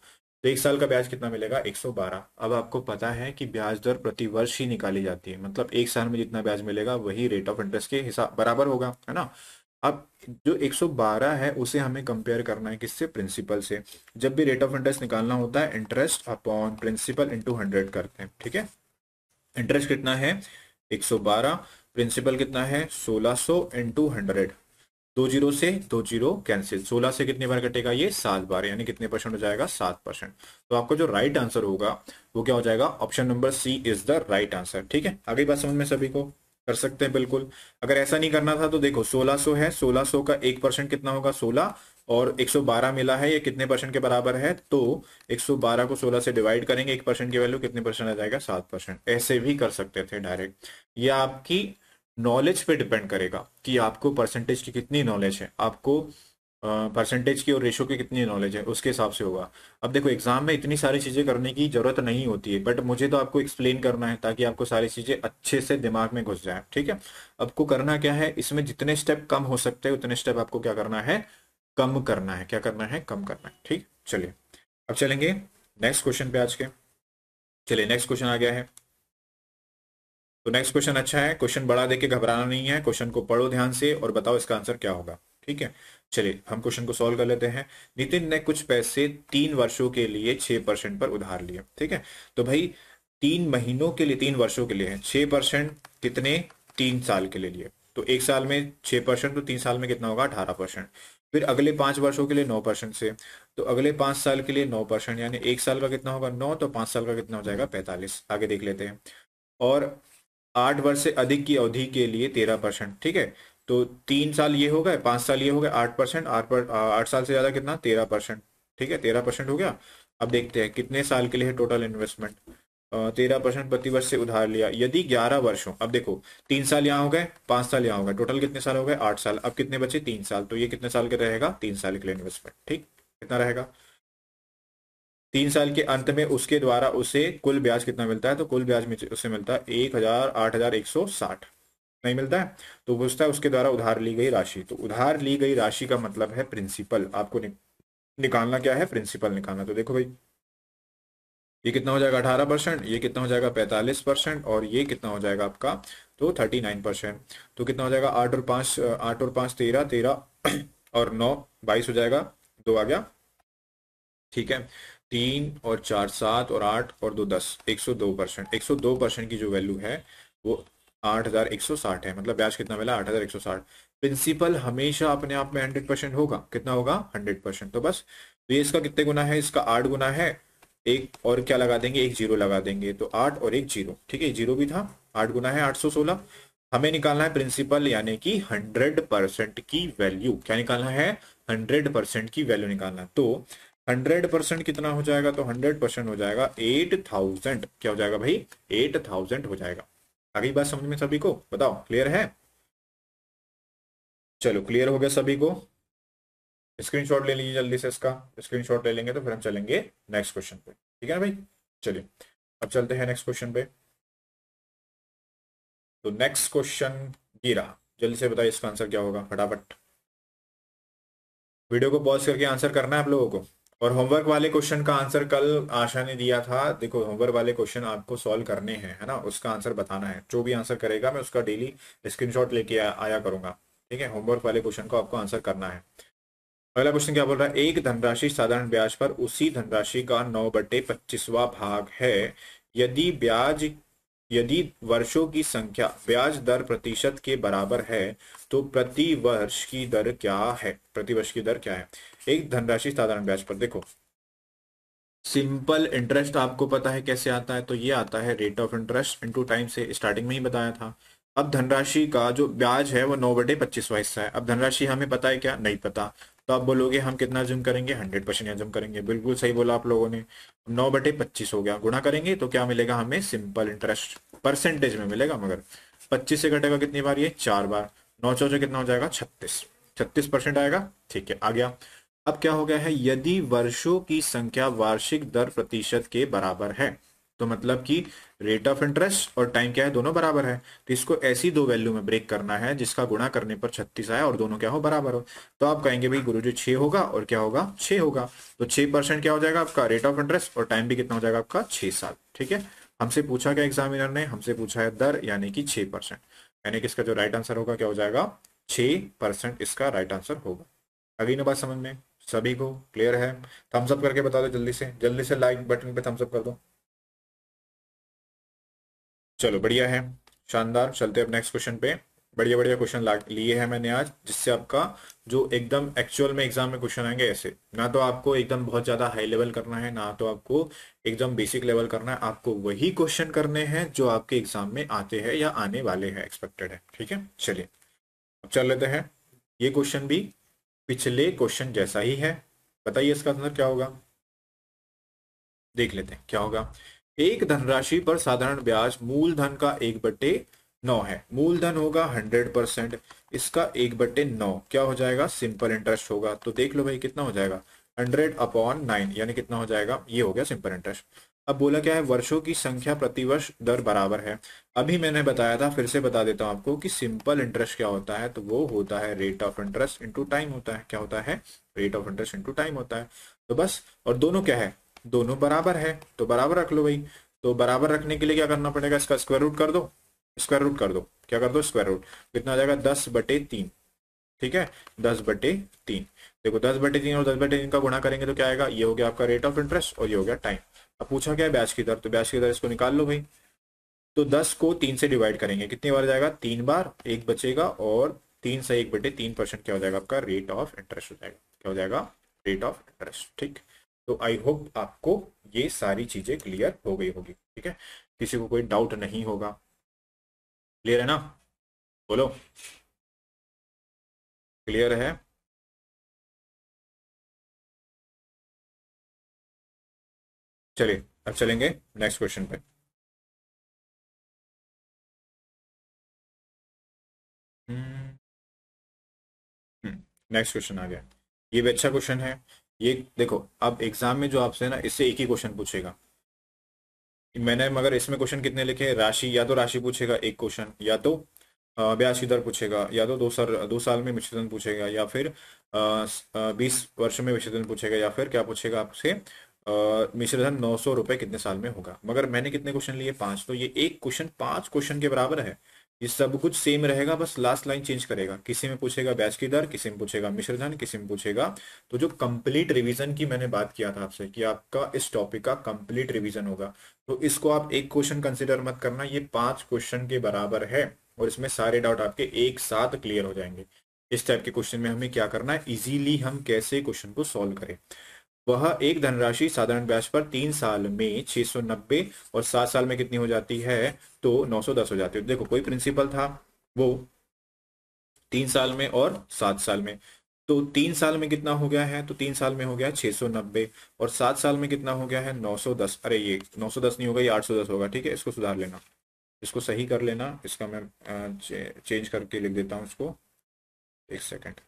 तो एक साल का ब्याज कितना मिलेगा एक सौ बारह अब आपको पता है कि ब्याज दर प्रतिवर्ष ही निकाली जाती है मतलब एक साल में जितना ब्याज मिलेगा वही रेट ऑफ इंटरेस्ट के हिसाब बराबर होगा है ना अब जो 112 है उसे हमें कंपेयर करना है किससे प्रिंसिपल से जब भी रेट ऑफ इंटरेस्ट निकालना होता है interest upon principal into hundred करते हैं ठीक है इंटरेस्ट कितना है 112 प्रिंसिपल कितना है 1600 सो इंटू हंड्रेड दो जीरो से दो जीरो कैंसिल सोलह से कितने बार कटेगा ये सात बार यानी कितने परसेंट हो जाएगा सात परसेंट तो आपका जो राइट आंसर होगा वो क्या हो जाएगा option number C is the right answer ठीक है अगली बात समझ में सभी को कर सकते हैं बिल्कुल अगर ऐसा नहीं करना था तो देखो 1600 है 1600 का एक परसेंट कितना होगा 16 और 112 मिला है ये कितने परसेंट के बराबर है तो 112 को 16 से डिवाइड करेंगे एक परसेंट की वैल्यू कितने परसेंट आ जाएगा सात परसेंट ऐसे भी कर सकते थे डायरेक्ट ये आपकी नॉलेज पे डिपेंड करेगा कि आपको परसेंटेज की कितनी नॉलेज है आपको परसेंटेज की और रेशो की कितनी नॉलेज है उसके हिसाब से होगा अब देखो एग्जाम में इतनी सारी चीज़ें करने की ज़रूरत नहीं होती है बट मुझे तो आपको एक्सप्लेन करना है ताकि आपको सारी चीज़ें अच्छे से दिमाग में घुस जाए ठीक है आपको करना क्या है इसमें जितने स्टेप कम हो सकते हैं उतने स्टेप आपको क्या करना है कम करना है क्या करना है कम करना है ठीक चलिए अब चलेंगे नेक्स्ट क्वेश्चन पे आज के चलिए नेक्स्ट क्वेश्चन आ गया है तो नेक्स्ट क्वेश्चन अच्छा है क्वेश्चन बड़ा देख के घबराना नहीं है क्वेश्चन को पढ़ो ध्यान से और बताओ इसका आंसर क्या होगा ठीक है चलिए हम क्वेश्चन को सॉल्व कर लेते हैं नितिन ने कुछ पैसे तीन वर्षों के लिए छह परसेंट पर उधार लिए ठीक है तो भाई तीन महीनों के लिए तीन वर्षों के लिए है छह परसेंट कितने तीन साल के लिए लिए तो एक साल में छह परसेंट तो तीन साल में कितना होगा अठारह परसेंट फिर अगले पांच वर्षों के लिए नौ परसेंट से तो अगले पांच साल के लिए नौ परसेंट यानी एक साल का कितना होगा नौ तो पांच साल का कितना हो जाएगा पैंतालीस आगे देख लेते हैं और आठ वर्ष से अधिक की अवधि के लिए तेरह परसेंट ठीक है तो तीन साल ये हो गए पांच साल ये हो गए आठ परसेंट आठ साल से ज़्यादा कितना तेरह परसेंट ठीक है तेरह परसेंट हो गया अब देखते हैं कितने साल के लिए है टोटल इन्वेस्टमेंट तेरह परसेंट प्रति वर्ष से उधार लिया यदि ग्यारह वर्ष हो अब देखो तीन साल यहाँ हो गए पांच साल यहाँ हो गए टोटल कितने साल हो गए आठ साल अब कितने बचे तीन साल तो ये कितने साल के रहेगा तीन साल के लिए इन्वेस्टमेंट ठीक कितना रहेगा तीन साल के अंत में उसके द्वारा उसे कुल ब्याज कितना मिलता है तो कुल ब्याज उसे मिलता है एक हजार आठ हजार एक सौ साठ नहीं मिलता है तो पूछता है उसके द्वारा उधार ली गई राशि तो उधार ली गई राशि का मतलब है प्रिंसिपल आपको नि, निकालना क्या है प्रिंसिपल निकालना तो देखो भाई ये कितना हो जाएगा अठारह परसेंट ये कितना हो जाएगा पैंतालीस परसेंट और ये कितना हो जाएगा आपका तो थर्टी नाइन परसेंट तो कितना हो जाएगा आठ और पांच आठ और पांच तेरह तेरह और नौ बाईस हो जाएगा दो आ गया ठीक है तीन और चार सात और आठ और दो दस एक सौ दो परसेंट एक सौ दो परसेंट की जो वैल्यू है वो आठ हजार एक सौ साठ है मतलब ब्याज कितना मिला आठ हजार एक सौ साठ प्रिंसिपल हमेशा अपने आप में हंड्रेड परसेंट होगा कितना होगा हंड्रेड परसेंट तो बस तो ये इसका कितने गुना है इसका आठ गुना है एक और क्या लगा देंगे एक जीरो लगा देंगे तो आठ और एक जीरो ठीक है जीरो भी था आठ गुना है आठ सौ सोलह हमें निकालना है प्रिंसिपल यानी कि हंड्रेड परसेंट की वैल्यू क्या निकालना है हंड्रेड परसेंट की वैल्यू निकालना तो हंड्रेड परसेंट कितना हो जाएगा तो हंड्रेड परसेंट हो जाएगा एट थाउजेंड क्या हो जाएगा भाई एट थाउजेंड हो जाएगा आ गई बात समझ में सभी को बताओ क्लियर है चलो क्लियर हो गया सभी को स्क्रीनशॉट ले लीजिए जल्दी से इसका स्क्रीनशॉट ले लेंगे तो फिर हम चलेंगे नेक्स्ट क्वेश्चन पे ठीक है भाई चलिए अब चलते हैं नेक्स्ट क्वेश्चन पे तो नेक्स्ट क्वेश्चन ये रहा जल्दी से बताइए इसका आंसर क्या होगा फटाफट वीडियो को पॉज करके आंसर करना है आप लोगों को और होमवर्क वाले क्वेश्चन का आंसर कल आशा ने दिया था देखो होमवर्क वाले क्वेश्चन आपको सॉल्व करने हैं है ना उसका आंसर बताना है जो भी आंसर करेगा मैं उसका डेली स्क्रीनशॉट लेके आया करूंगा ठीक है होमवर्क वाले क्वेश्चन को आपको आंसर करना है अगला क्वेश्चन क्या बोल रहा है एक धनराशि साधारण ब्याज पर उसी धनराशि का नौ बटे पच्चीसवा भाग है यदि ब्याज यदि वर्षों की संख्या ब्याज दर प्रतिशत के बराबर है तो प्रति वर्ष की दर क्या है प्रति वर्ष की दर क्या है एक धनराशि साधारण ब्याज पर देखो सिंपल इंटरेस्ट आपको पता है कैसे आता है तो ये आता है rate of interest into time से स्टार्टिंग में ही बताया था अब धनराशि का जो ब्याज है वो नौ बटे पच्चीस हिस्सा है अब धनराशि हमें पता है क्या नहीं पता तो आप बोलोगे हम कितना जुम करेंगे हंड्रेड परसेंट जुम करेंगे बिल्कुल सही बोला आप लोगों ने नौ बटे पच्चीस हो गया गुणा करेंगे तो क्या मिलेगा हमें सिंपल इंटरेस्ट परसेंटेज में मिलेगा मगर पच्चीस से घटेगा कितनी बार ये चार बार नौ चौचे कितना हो जाएगा छत्तीस छत्तीस परसेंट आएगा ठीक है आ गया अब क्या हो गया है यदि वर्षों की संख्या वार्षिक दर प्रतिशत के बराबर है तो मतलब कि रेट ऑफ इंटरेस्ट और टाइम क्या है दोनों बराबर है तो इसको ऐसी दो वैल्यू में ब्रेक करना है जिसका गुणा करने पर छत्तीस आया और दोनों क्या हो बराबर हो तो आप कहेंगे भाई गुरु जी छह होगा और क्या होगा छे होगा तो छह परसेंट क्या हो जाएगा आपका रेट ऑफ इंटरेस्ट और टाइम भी कितना हो जाएगा आपका छह साल ठीक है हमसे पूछा क्या एग्जामिनर ने हमसे पूछा है दर यानी कि छह परसेंट यानी कि इसका जो राइट आंसर होगा क्या हो जाएगा छह परसेंट इसका राइट आंसर होगा अगली बात समझ में सभी को क्लियर है थम्सअप करके बता दो जल्दी से जल्दी से लाइक बटन पे थम्सअप कर दो चलो बढ़िया है शानदार चलते अब नेक्स्ट क्वेश्चन पे बढ़िया बढ़िया क्वेश्चन लिए हैं मैंने आज जिससे आपका जो एकदम एक्चुअल में एग्जाम में क्वेश्चन आएंगे ऐसे ना तो आपको एकदम बहुत ज्यादा हाई लेवल करना है ना तो आपको एकदम बेसिक लेवल करना है आपको वही क्वेश्चन करने हैं जो आपके एग्जाम में आते हैं या आने वाले हैं एक्सपेक्टेड है ठीक है चलिए अब चल लेते हैं ये क्वेश्चन भी पिछले क्वेश्चन जैसा ही है बताइए इसका आंसर मतलब क्या होगा देख लेते हैं क्या होगा एक धनराशि पर साधारण ब्याज मूलधन का एक बट्टे नौ है मूलधन होगा हंड्रेड परसेंट इसका एक बट्टे नौ क्या हो जाएगा सिंपल इंटरेस्ट होगा तो देख लो भाई कितना हो जाएगा हंड्रेड अपॉन नाइन यानी कितना हो जाएगा ये हो गया सिंपल इंटरेस्ट अब बोला क्या है वर्षों की संख्या प्रतिवर्ष दर बराबर है अभी मैंने बताया था फिर से बता देता हूं आपको कि सिंपल इंटरेस्ट क्या होता है तो वो होता है rate of interest into time होता है क्या होता है rate of interest into time होता है तो बस और दोनों क्या है दोनों बराबर है तो बराबर रख लो भाई तो बराबर रखने के लिए क्या करना पड़ेगा इसका स्क्वायर रूट कर दो स्क्वायर रूट कर दो क्या कर दो स्क्वायर रूट कितना आ जाएगा दस बटे तीन ठीक है दस बटे तीन देखो दस बटे तीन और दस बटे तीन का गुणा करेंगे तो क्या आएगा ये हो गया आपका रेट ऑफ इंटरेस्ट और ये हो गया टाइम अब पूछा क्या है ब्याज की दर तो ब्याज की दर इसको निकाल लो भाई तो दस को तीन से डिवाइड करेंगे कितनी बार जाएगा तीन बार एक बचेगा और तीन से एक बटे तीन परसेंट क्या हो जाएगा आपका रेट ऑफ इंटरेस्ट हो जाएगा क्या हो जाएगा रेट ऑफ इंटरेस्ट ठीक तो आई होप आपको ये सारी चीजें क्लियर हो गई होगी ठीक है किसी को कोई डाउट नहीं होगा क्लियर है ना बोलो क्लियर है चलिए अब चलेंगे नेक्स्ट क्वेश्चन पे नेक्स्ट हम्म, हम्म, क्वेश्चन आ गया ये भी अच्छा क्वेश्चन है ये देखो अब एग्जाम में जो आपसे ना इससे एक ही क्वेश्चन पूछेगा मैंने मगर इसमें क्वेश्चन कितने लिखे राशि या तो राशि पूछेगा एक क्वेश्चन या तो ब्याज की दर पूछेगा या तो दो साल दो साल में विच्छेदन पूछेगा या फिर बीस वर्ष में विच्छेदन पूछेगा या फिर क्या पूछेगा आपसे मिश्र धन नौ सौ रुपए कितने साल में होगा मगर मैंने कितने क्वेश्चन लिए पांच तो ये एक क्वेश्चन पांच क्वेश्चन के बराबर है ये सब कुछ सेम रहेगा बस लास्ट लाइन चेंज करेगा किसी में पूछेगा बैच की दर किसी में पूछेगा धन किसी में पूछेगा तो जो कंप्लीट रिवीजन की मैंने बात किया था आपसे कि आपका इस टॉपिक का कंप्लीट रिवीजन होगा तो इसको आप एक क्वेश्चन कंसिडर मत करना ये पांच क्वेश्चन के बराबर है और इसमें सारे डाउट आपके एक साथ क्लियर हो जाएंगे इस टाइप के क्वेश्चन में हमें क्या करना है इजीली हम कैसे क्वेश्चन को सॉल्व करें वह एक धनराशि साधारण ब्याज पर तीन साल में छह सौ नब्बे और सात साल में कितनी हो जाती है तो नौ सौ दस हो जाती है देखो कोई प्रिंसिपल था वो तीन साल में और सात साल में तो तीन साल में कितना हो गया है तो तीन साल में हो गया छह सौ नब्बे और सात साल में कितना हो गया है नौ सौ दस अरे ये नौ सौ दस नहीं होगा ये आठ सौ दस होगा ठीक है इसको सुधार लेना इसको सही कर लेना इसका मैं चेंज करके लिख देता हूँ इसको एक सेकेंड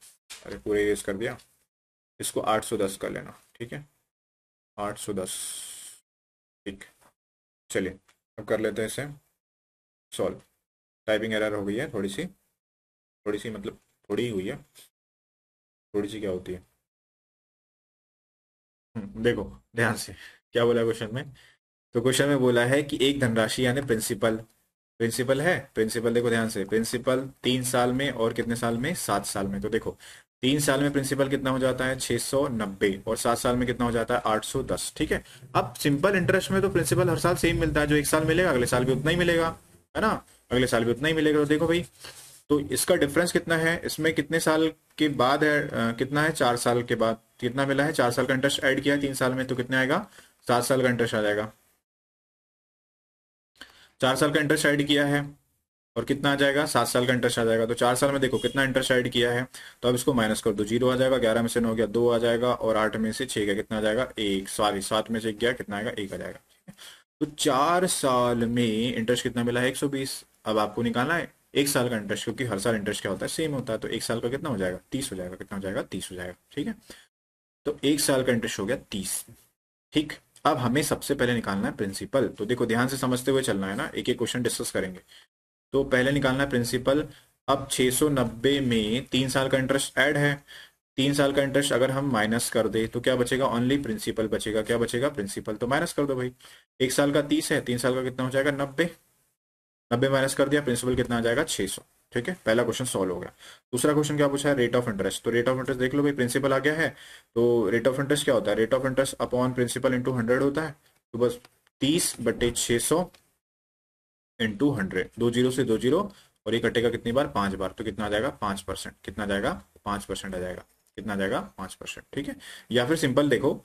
अरे पूरे इरेज कर दिया इसको 810 कर लेना ठीक है 810 ठीक चलिए अब कर लेते हैं इसे सॉल्व टाइपिंग एरर हो गई है थोड़ी सी थोड़ी सी मतलब थोड़ी हुई है थोड़ी सी क्या होती है हम्म, देखो ध्यान से क्या बोला क्वेश्चन में तो क्वेश्चन में बोला है कि एक धनराशि यानी प्रिंसिपल प्रिंसिपल है प्रिंसिपल देखो ध्यान से प्रिंसिपल तीन साल में और कितने साल में सात साल में तो देखो तीन साल में प्रिंसिपल कितना हो जाता है 690 और सात साल में कितना हो जाता है 810 ठीक है अब सिंपल इंटरेस्ट में तो प्रिंसिपल हर साल सेम मिलता है जो एक साल मिलेगा अगले साल भी उतना ही मिलेगा है ना अगले साल भी उतना ही मिलेगा तो देखो भाई तो इसका डिफरेंस कितना है इसमें कितने साल के बाद है कितना है चार साल के बाद कितना मिला है चार साल का इंटरेस्ट ऐड किया है तीन साल में तो कितना आएगा सात साल का इंटरेस्ट आ जाएगा चार साल का इंटरेस्ट ऐड किया है और कितना आ जाएगा सात साल का इंटरेस्ट आ जाएगा तो चार साल में देखो कितना इंटरेस्ट ऐड किया है तो अब इसको माइनस कर दो जीरो आ जाएगा ग्यारह में से नौ गया दो आ जाएगा और आठ में से छह गया कितना आ जाएगा एक सॉरी सात में से गया कितना आएगा एक आ जाएगा तो चार साल में इंटरेस्ट कितना मिला है एक अब आपको निकालना है एक साल का इंटरेस्ट क्योंकि हर साल इंटरेस्ट क्या होता है सेम होता है तो एक साल का कितना हो जाएगा तीस हो जाएगा कितना हो जाएगा तीस हो जाएगा ठीक है तो एक साल का इंटरेस्ट हो गया तीस ठीक अब हमें सबसे पहले निकालना है प्रिंसिपल तो देखो ध्यान से समझते हुए चलना है ना एक एक क्वेश्चन डिस्कस करेंगे तो पहले निकालना है प्रिंसिपल अब 690 में तीन साल का इंटरेस्ट ऐड है तीन साल का इंटरेस्ट अगर हम माइनस कर दे तो क्या बचेगा ओनली प्रिंसिपल बचेगा क्या बचेगा प्रिंसिपल तो माइनस कर दो भाई एक साल का तीस है तीन साल का कितना हो जाएगा नब्बे नब्बे माइनस कर दिया प्रिंसिपल कितना आ जाएगा छह सौ ठीक है पहला क्वेश्चन सॉल्व हो गया दूसरा क्वेश्चन क्या पूछा है रेट ऑफ इंटरेस्ट तो रेट ऑफ इंटरेस्ट देख लो भाई प्रिंसिपल आ गया है तो रेट ऑफ इंटरेस्ट क्या होता है rate of interest upon principal into hundred होता है तो बस तीस बटे छः सौ इंटू हंड्रेड दो जीरो से दो जीरो और ये कटेगा कितनी बार पांच बार तो कितना आ जाएगा पांच परसेंट कितना जाएगा पांच परसेंट आ जाएगा कितना जाएगा पांच परसेंट ठीक है या फिर सिंपल देखो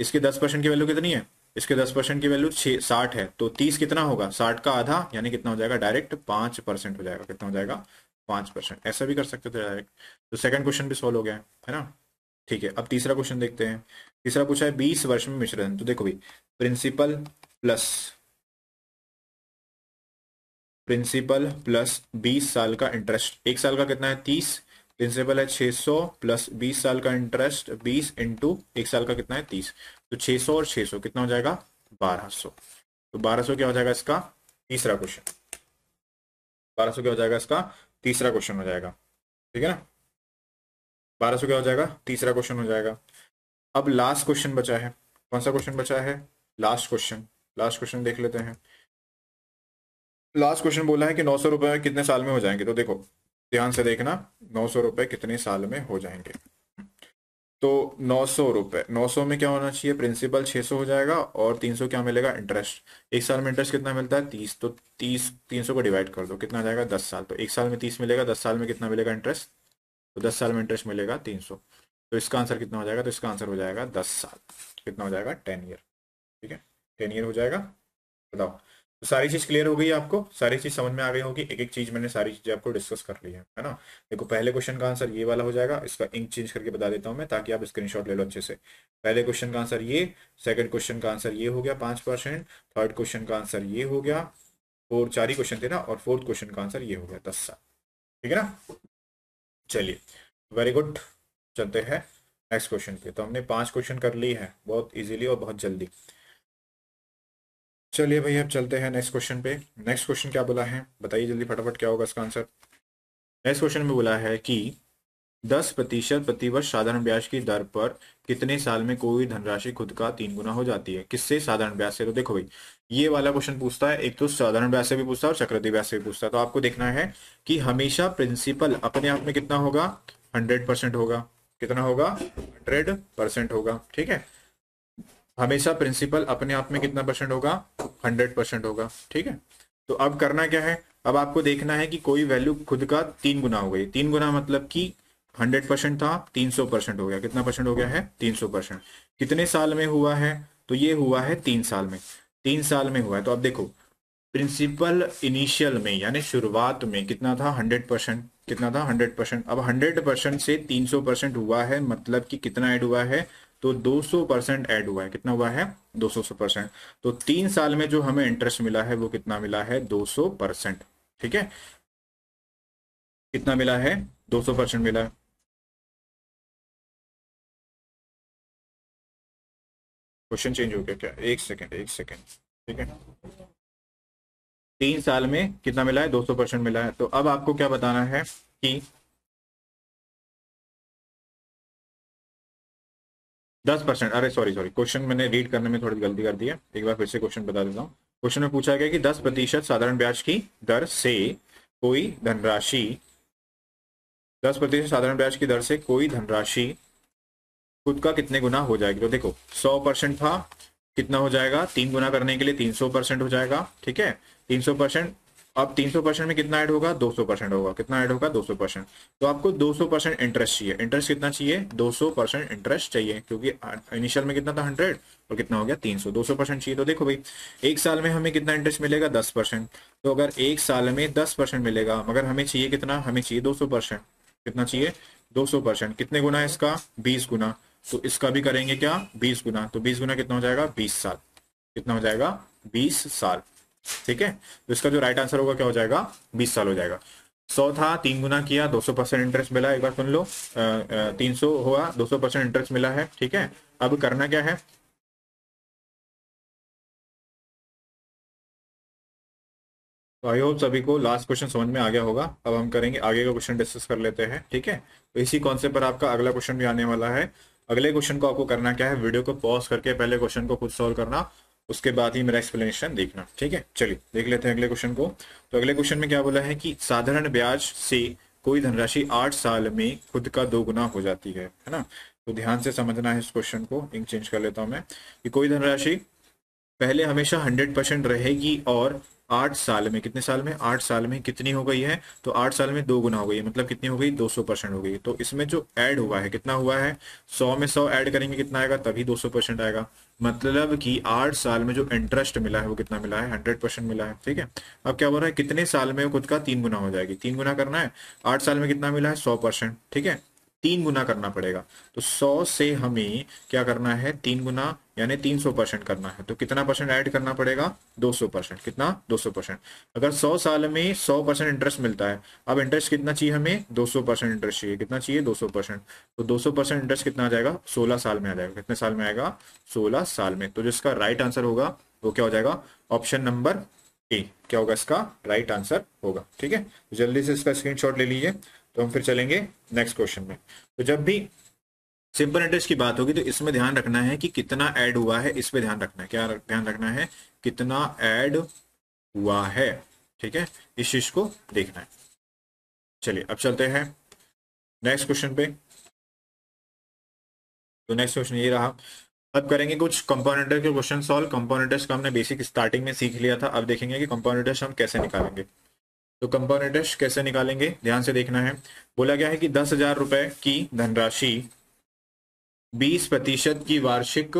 इसके दस परसेंट की वैल्यू कितनी है इसके दस परसेंट की वैल्यू छः साठ है तो तीस कितना होगा साठ का आधा यानी कितना हो जाएगा डायरेक्ट पांच परसेंट हो जाएगा कितना हो जाएगा पांच परसेंट ऐसा भी कर सकते थे डायरेक्ट तो सेकंड क्वेश्चन भी सॉल्व हो गया है है ना ठीक है अब तीसरा क्वेश्चन देखते हैं तीसरा पूछा है बीस वर्ष में मिश्रण तो देखो भाई प्रिंसिपल प्लस प्रिंसिपल प्लस बीस साल का इंटरेस्ट एक साल का कितना है तीस प्रिंसिपल है 600 प्लस बीस साल का इंटरेस्ट बीस इंटू एक साल का कितना है तीस तो 600 और 600 कितना हो जाएगा 1200 तो 1200 क्या हो जाएगा इसका तीसरा क्वेश्चन 1200 क्या हो जाएगा इसका तीसरा क्वेश्चन हो जाएगा ठीक है ना सौ क्या हो जाएगा तीसरा क्वेश्चन हो जाएगा अब लास्ट क्वेश्चन बचा है कौन सा क्वेश्चन बचा है लास्ट क्वेश्चन लास्ट क्वेश्चन देख लेते हैं लास्ट क्वेश्चन बोला है कि नौ सौ रुपए कितने साल में हो जाएंगे तो देखो ध्यान से देखना नौ सौ रुपए कितने साल में हो जाएंगे तो नौ सौ रुपए नौ सौ में क्या होना चाहिए प्रिंसिपल छह सौ हो जाएगा और तीन सौ क्या मिलेगा इंटरेस्ट एक साल में इंटरेस्ट कितना मिलता है तीस तो तीस तीन सौ को डिवाइड कर दो कितना जाएगा दस साल तो एक साल में तीस मिलेगा दस साल में कितना मिलेगा इंटरेस्ट तो दस साल में इंटरेस्ट मिलेगा तीन सौ तो इसका आंसर कितना हो जाएगा तो इसका आंसर हो जाएगा दस साल कितना हो जाएगा टेन ईयर ठीक है टेन ईयर हो जाएगा बताओ सारी चीज क्लियर हो गई आपको सारी चीज समझ में आ गई होगी एक एक चीज मैंने सारी चीजें आपको डिस्कस कर ली है है ना देखो पहले क्वेश्चन का आंसर ये वाला हो जाएगा इसका इंक चेंज करके बता देता हूं मैं ताकि आप स्क्रीनशॉट ले लो अच्छे से पहले क्वेश्चन का आंसर ये सेकंड क्वेश्चन का आंसर ये हो गया पांच परसेंट थर्ड क्वेश्चन का आंसर ये हो गया फोर चार ही क्वेश्चन थे ना और फोर्थ क्वेश्चन का आंसर ये हो गया दस ठीक है ना चलिए वेरी गुड चलते हैं नेक्स्ट क्वेश्चन पे तो हमने पांच क्वेश्चन कर ली है बहुत इजिली और बहुत जल्दी चलिए भाई अब चलते हैं नेक्स्ट क्वेश्चन पे नेक्स्ट क्वेश्चन क्या बोला है बताइए जल्दी फटाफट क्या होगा इसका आंसर नेक्स्ट क्वेश्चन में बोला है कि दस प्रतिशत प्रतिवर्ष साधारण ब्याज की दर पर कितने साल में कोई धनराशि खुद का तीन गुना हो जाती है किससे साधारण ब्याज से तो देखो भाई ये वाला क्वेश्चन पूछता है एक तो साधारण ब्याज से भी पूछता है और चक्रवृद्धि ब्याज से भी पूछता है तो आपको देखना है कि हमेशा प्रिंसिपल अपने आप में कितना होगा हंड्रेड परसेंट होगा कितना होगा हंड्रेड परसेंट होगा ठीक है हमेशा प्रिंसिपल अपने आप में कितना परसेंट होगा हंड्रेड परसेंट होगा ठीक है तो अब करना क्या है अब आपको देखना है कि कोई वैल्यू खुद का तीन गुना हो गई तीन गुना मतलब कि हंड्रेड परसेंट था तीन सौ परसेंट हो गया कितना परसेंट हो गया है तीन सौ परसेंट कितने साल में हुआ है तो ये हुआ है तीन साल में तीन साल में हुआ है तो अब देखो प्रिंसिपल इनिशियल में यानी शुरुआत में कितना था हंड्रेड परसेंट कितना था हंड्रेड परसेंट अब हंड्रेड परसेंट से तीन सौ परसेंट हुआ है मतलब कि कितना ऐड हुआ है तो 200 परसेंट एड हुआ है कितना हुआ है 200 परसेंट तो तीन साल में जो हमें इंटरेस्ट मिला है वो कितना मिला है 200 परसेंट ठीक है कितना मिला है 200 परसेंट मिला क्वेश्चन चेंज हो गया क्या एक सेकेंड एक सेकेंड ठीक है तीन साल में कितना मिला है 200 परसेंट मिला है तो अब आपको क्या बताना है कि दस परसेंट अरे सॉरी सॉरी क्वेश्चन मैंने रीड करने में थोड़ी गलती कर दी है एक बार फिर से क्वेश्चन बता देता हूँ क्वेश्चन में पूछा गया कि दस प्रतिशत साधारण ब्याज की दर से कोई धनराशि दस प्रतिशत साधारण ब्याज की दर से कोई धनराशि खुद का कितने गुना हो जाएगी तो देखो सौ परसेंट था कितना हो जाएगा तीन गुना करने के लिए तीन सौ परसेंट हो जाएगा ठीक है तीन सौ परसेंट अब 300 परसेंट में कितना ऐड होगा 200 परसेंट होगा कितना ऐड होगा 200 परसेंट तो आपको 200 परसेंट इंटरेस्ट चाहिए इंटरेस्ट कितना चाहिए 200 परसेंट इंटरेस्ट चाहिए क्योंकि इनिशियल में कितना था 100 और कितना हो गया 300 200 परसेंट चाहिए तो देखो भाई एक साल में हमें कितना इंटरेस्ट मिलेगा दस परसेंट तो अगर एक साल में दस परसेंट मिलेगा मगर हमें चाहिए कितना हमें चाहिए दो परसेंट कितना चाहिए दो परसेंट कितने गुना है इसका बीस गुना तो इसका भी करेंगे क्या बीस गुना तो बीस गुना कितना हो जाएगा बीस साल कितना हो जाएगा बीस साल ठीक है तो इसका जो राइट आंसर होगा क्या हो जाएगा बीस साल हो जाएगा सौ था तीन गुना किया दो सौ परसेंट इंटरेस्ट मिला एक बार सुन लो तीन सौ हुआ दो सौ परसेंट इंटरेस्ट मिला है ठीक है अब करना क्या है तो आई होप सभी को लास्ट क्वेश्चन समझ में आ गया होगा अब हम करेंगे आगे का क्वेश्चन डिस्कस कर लेते हैं ठीक है तो इसी कॉन्सेप्ट पर आपका अगला क्वेश्चन भी आने वाला है अगले क्वेश्चन को आपको करना क्या है वीडियो को पॉज करके पहले क्वेश्चन को खुद सॉल्व करना उसके बाद ही मेरा एक्सप्लेनेशन देखना ठीक है चलिए देख लेते हैं अगले क्वेश्चन को तो अगले क्वेश्चन में क्या बोला है कि साधारण ब्याज से कोई धनराशि आठ साल में खुद का दोगुना हो जाती है है ना तो ध्यान से समझना है इस क्वेश्चन को इंक चेंज कर लेता हूं मैं कि कोई धनराशि पहले हमेशा हंड्रेड परसेंट रहेगी और आठ साल में कितने साल में आठ साल में कितनी हो गई है तो आठ साल में दो गुना हो गई है मतलब कितनी हो गई दो सौ परसेंट हो गई तो इसमें जो ऐड हुआ है कितना हुआ है सौ में सौ ऐड करेंगे कितना आएगा तभी दो सौ परसेंट आएगा मतलब कि आठ साल में जो इंटरेस्ट मिला है वो कितना मिला है हंड्रेड परसेंट मिला है ठीक है अब क्या बोल रहा है कितने साल में खुद का तीन गुना हो जाएगी तीन गुना करना है आठ साल में कितना मिला है सौ परसेंट ठीक है तीन गुना करना पड़ेगा तो सौ से हमें क्या करना है तीन गुना यानी तीन सौ परसेंट करना है तो कितना परसेंट ऐड करना पड़ेगा दो सौ परसेंट कितना दो सौ परसेंट अगर सौ साल में सौ परसेंट इंटरेस्ट मिलता है अब इंटरेस्ट कितना चाहिए हमें दो सौ परसेंट इंटरेस्ट चाहिए कितना चाहिए दो सौ परसेंट तो दो सौ परसेंट इंटरेस्ट कितना आ जाएगा सोलह साल में आ जाएगा कितने साल में आएगा सोलह साल में तो जिसका राइट आंसर होगा वो क्या हो जाएगा ऑप्शन नंबर ए क्या होगा इसका राइट आंसर होगा ठीक है तो जल्दी से इसका स्क्रीन ले लीजिए तो हम फिर चलेंगे नेक्स्ट क्वेश्चन में तो जब भी सिंपल इंटरेस्ट की बात होगी तो इसमें ध्यान रखना है कि कितना ऐड हुआ है इस पे ध्यान रखना है क्या ध्यान रखना है कितना ऐड हुआ है ठीक है इस चीज को देखना है चलिए अब चलते हैं नेक्स्ट क्वेश्चन पे तो नेक्स्ट क्वेश्चन ये रहा अब करेंगे कुछ कंपोनेंटर के क्वेश्चन सॉल्व कंपोनेंटर्स का हमने बेसिक स्टार्टिंग में सीख लिया था अब देखेंगे कि कंपोनेंटर्स हम कैसे निकालेंगे तो कंपाउंड इंटरेस्ट कैसे निकालेंगे ध्यान से देखना है बोला गया है कि दस हजार रुपए की धनराशि बीस प्रतिशत की वार्षिक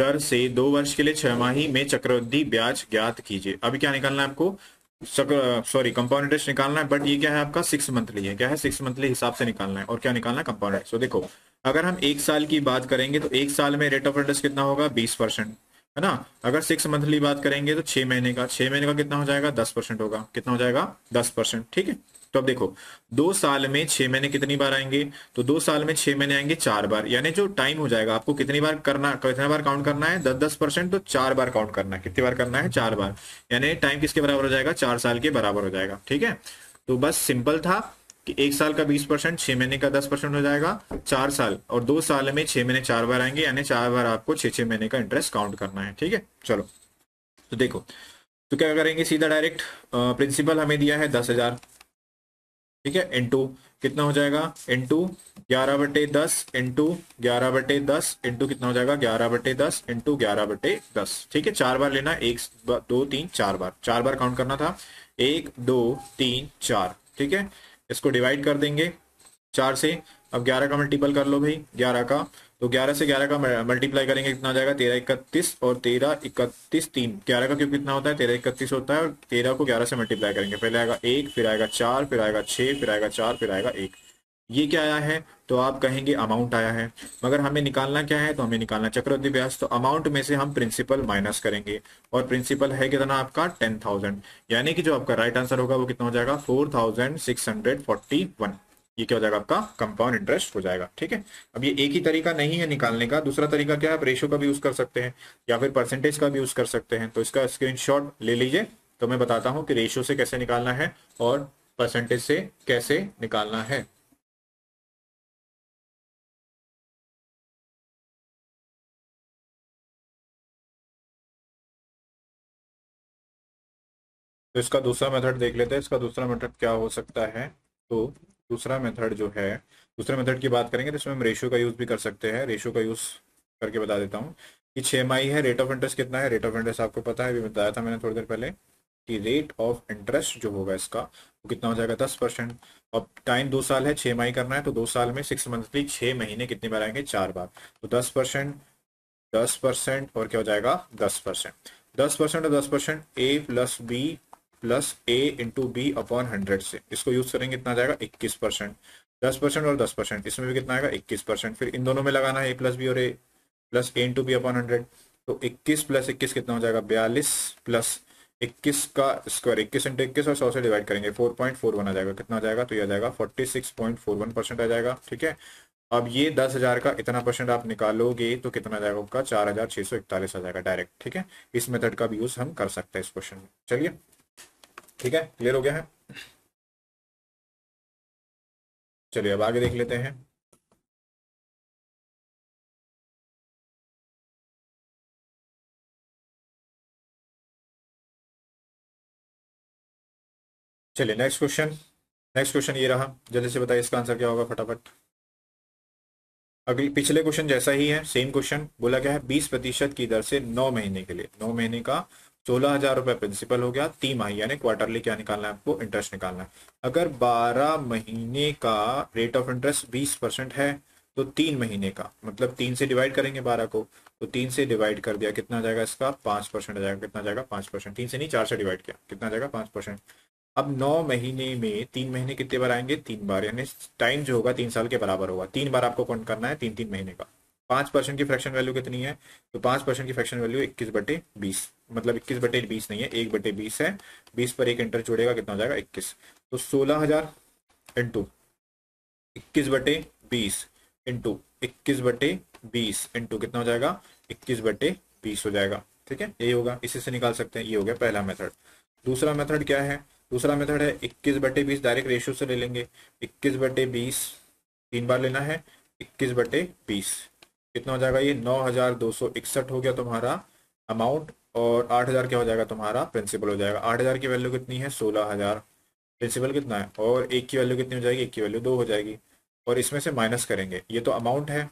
दर से दो वर्ष के लिए छह माही में चक्रवृद्धि ब्याज ज्ञात कीजिए अभी क्या निकालना है आपको सॉरी कंपाउंड इंटरेस्ट निकालना है बट ये क्या है आपका सिक्स मंथली है क्या है सिक्स मंथली हिसाब से निकालना है और क्या निकालना है कंपाउंड इंटरेस्ट तो देखो अगर हम एक साल की बात करेंगे तो एक साल में रेट ऑफ इंटरेस्ट कितना होगा बीस परसेंट है ना अगर सिक्स मंथली बात करेंगे तो छह महीने का छह महीने का कितना हो जाएगा दस परसेंट होगा कितना हो जाएगा दस परसेंट ठीक है तो अब देखो दो साल में छह महीने कितनी बार आएंगे तो दो साल में छह महीने आएंगे चार बार यानी जो टाइम हो जाएगा आपको कितनी बार करना कितने बार काउंट करना है दस दस परसेंट तो चार बार काउंट करना है कितनी बार करना है चार बार यानी टाइम किसके बराबर हो जाएगा चार साल के बराबर हो जाएगा ठीक है तो बस सिंपल था कि एक साल का बीस परसेंट छह महीने का दस परसेंट हो जाएगा चार साल और दो साल में छह महीने चार बार आएंगे यानी चार बार आपको छह छह महीने का इंटरेस्ट काउंट करना है ठीक है चलो तो देखो तो क्या करेंगे सीधा डायरेक्ट प्रिंसिपल हमें दिया है दस हजार ठीक है इंटू कितना हो जाएगा इंटू ग्यारह बटे दस इंटू ग्यारह बटे दस इंटू कितना हो जाएगा ग्यारह बटे दस इंटू ग्यारह बटे दस ठीक है चार बार लेना एक दो तीन चार बार चार बार काउंट करना था एक दो तीन चार ठीक है इसको डिवाइड कर देंगे चार से अब ग्यारह का मल्टीपल कर लो भाई ग्यारह का तो ग्यारह से ग्यारह का मल्टीप्लाई करेंगे कितना जाएगा तेरह इकतीस और तेरह इकतीस तीन ग्यारह का क्यों कितना होता है तेरह इकतीस होता है और तेरह को ग्यारह से मल्टीप्लाई करेंगे पहले आएगा एक फिर आएगा चार फिर आएगा छह फिर आएगा चार फिर आएगा एक ये क्या आया है तो आप कहेंगे अमाउंट आया है मगर हमें निकालना क्या है तो हमें निकालना चक्रवृद्धि ब्याज तो अमाउंट में से हम प्रिंसिपल माइनस करेंगे और प्रिंसिपल है कितना आपका टेन थाउजेंड यानी कि जो आपका राइट आंसर होगा वो कितना हो जाएगा four thousand six hundred forty one ये क्या हो जाएगा आपका कंपाउंड इंटरेस्ट हो जाएगा ठीक है अब ये एक ही तरीका नहीं है निकालने का दूसरा तरीका क्या है आप रेशो का भी यूज कर सकते हैं या फिर परसेंटेज का भी यूज कर सकते हैं तो इसका स्क्रीनशॉट ले लीजिए तो मैं बताता हूँ कि रेशो से कैसे निकालना है और परसेंटेज से कैसे निकालना है तो इसका दूसरा मेथड देख लेते हैं इसका दूसरा मेथड क्या हो सकता है तो दूसरा मेथड जो है दूसरे मेथड की बात करेंगे तो इसमें हम रेशो का यूज़ भी कर सकते हैं रेशो का यूज़ करके बता देता हूँ कि छह माई है रेट ऑफ इंटरेस्ट कितना है रेट ऑफ इंटरेस्ट आपको पता है अभी बताया था मैंने थोड़ी देर पहले कि रेट ऑफ इंटरेस्ट जो होगा इसका वो कितना हो जाएगा दस परसेंट और टाइम दो साल है छह मई करना है तो दो साल में सिक्स मंथली छह महीने कितने बार आएंगे चार बार तो दस परसेंट दस परसेंट और क्या हो जाएगा दस परसेंट दस परसेंट और दस percent A plus B plus A into B upon hundred से इसको यूज करेंगे कितना जाएगा इक्कीस परसेंट दस परसेंट और दस परसेंट इसमें भी कितना आएगा इक्कीस परसेंट फिर इन दोनों में लगाना है ए प्लस बी और A plus A into B upon hundred तो इक्कीस प्लस इक्कीस कितना हो जाएगा बयालीस प्लस इक्कीस का स्क्वायर इक्कीस इंटू इक्कीस और सौ से डिवाइड करेंगे फोर पॉइंट फोर वन आ जाएगा कितना आ जाएगा तो यह आ जाएगा forty six point four one percent आ जाएगा ठीक है अब ये दस हजार का इतना परसेंट आप निकालोगे तो कितना आ जाएगा आपका चार हजार छह सौ इकतालीस आ जाएगा डायरेक्ट ठीक है इस मेथड का भी यूज हम कर सकते हैं इस क्वेश्चन में चलिए ठीक है क्लियर हो गया है चलिए अब आगे देख लेते हैं चलिए नेक्स्ट क्वेश्चन नेक्स्ट क्वेश्चन ये रहा जल्दी से बताइए इसका आंसर क्या होगा फटाफट अगले पिछले क्वेश्चन जैसा ही है सेम क्वेश्चन बोला गया है बीस प्रतिशत की दर से नौ महीने के लिए नौ महीने का सोलह हजार रुपए प्रिंसिपल हो गया माह यानी क्वार्टरली क्या निकालना है आपको इंटरेस्ट निकालना है अगर बारह महीने का रेट ऑफ इंटरेस्ट बीस परसेंट है तो तीन महीने का मतलब तीन से डिवाइड करेंगे बारह को तो तीन से डिवाइड कर दिया कितना जाएगा इसका पांच परसेंट आ जाएगा कितना जाएगा पांच परसेंट तीन से नहीं चार से डिवाइड किया कितना जाएगा पांच परसेंट अब नौ महीने में तीन महीने कितने बार आएंगे तीन बार यानी टाइम जो होगा तीन साल के बराबर होगा तीन बार आपको कौन करना है तीन तीन महीने का पांच परसेंट की फ्रैक्शन वैल्यू कितनी है तो पांच परसेंट की फ्रैक्शन वैल्यू इक्कीस बटे बीस मतलब इक्कीस बटे बीस नहीं है एक बटे बीस है बीस पर एक इंटर जोड़ेगा कितना हो जाएगा इक्कीस तो सोलह हजार इंटू इक्कीस बटे बीस इंटू इक्कीस बटे बीस इंटू कितना हो जाएगा इक्कीस बटे बीस हो जाएगा ठीक है ये होगा इसी से निकाल सकते हैं ये हो गया पहला मेथड दूसरा मेथड क्या है दूसरा मेथड है इक्कीस बटे बीस डायरेक्ट रेशियो से ले लेंगे इक्कीस बटे बीस तीन बार लेना है इक्कीस बटे बीस कितना हो जाएगा ये नौ हजार दो सौ इकसठ हो गया तुम्हारा अमाउंट और आठ हज़ार क्या हो जाएगा तुम्हारा प्रिंसिपल हो जाएगा आठ हज़ार की वैल्यू कितनी है सोलह हज़ार प्रिंसिपल कितना है और एक की वैल्यू कितनी हो जाएगी एक की वैल्यू दो हो जाएगी और इसमें से माइनस करेंगे ये तो अमाउंट है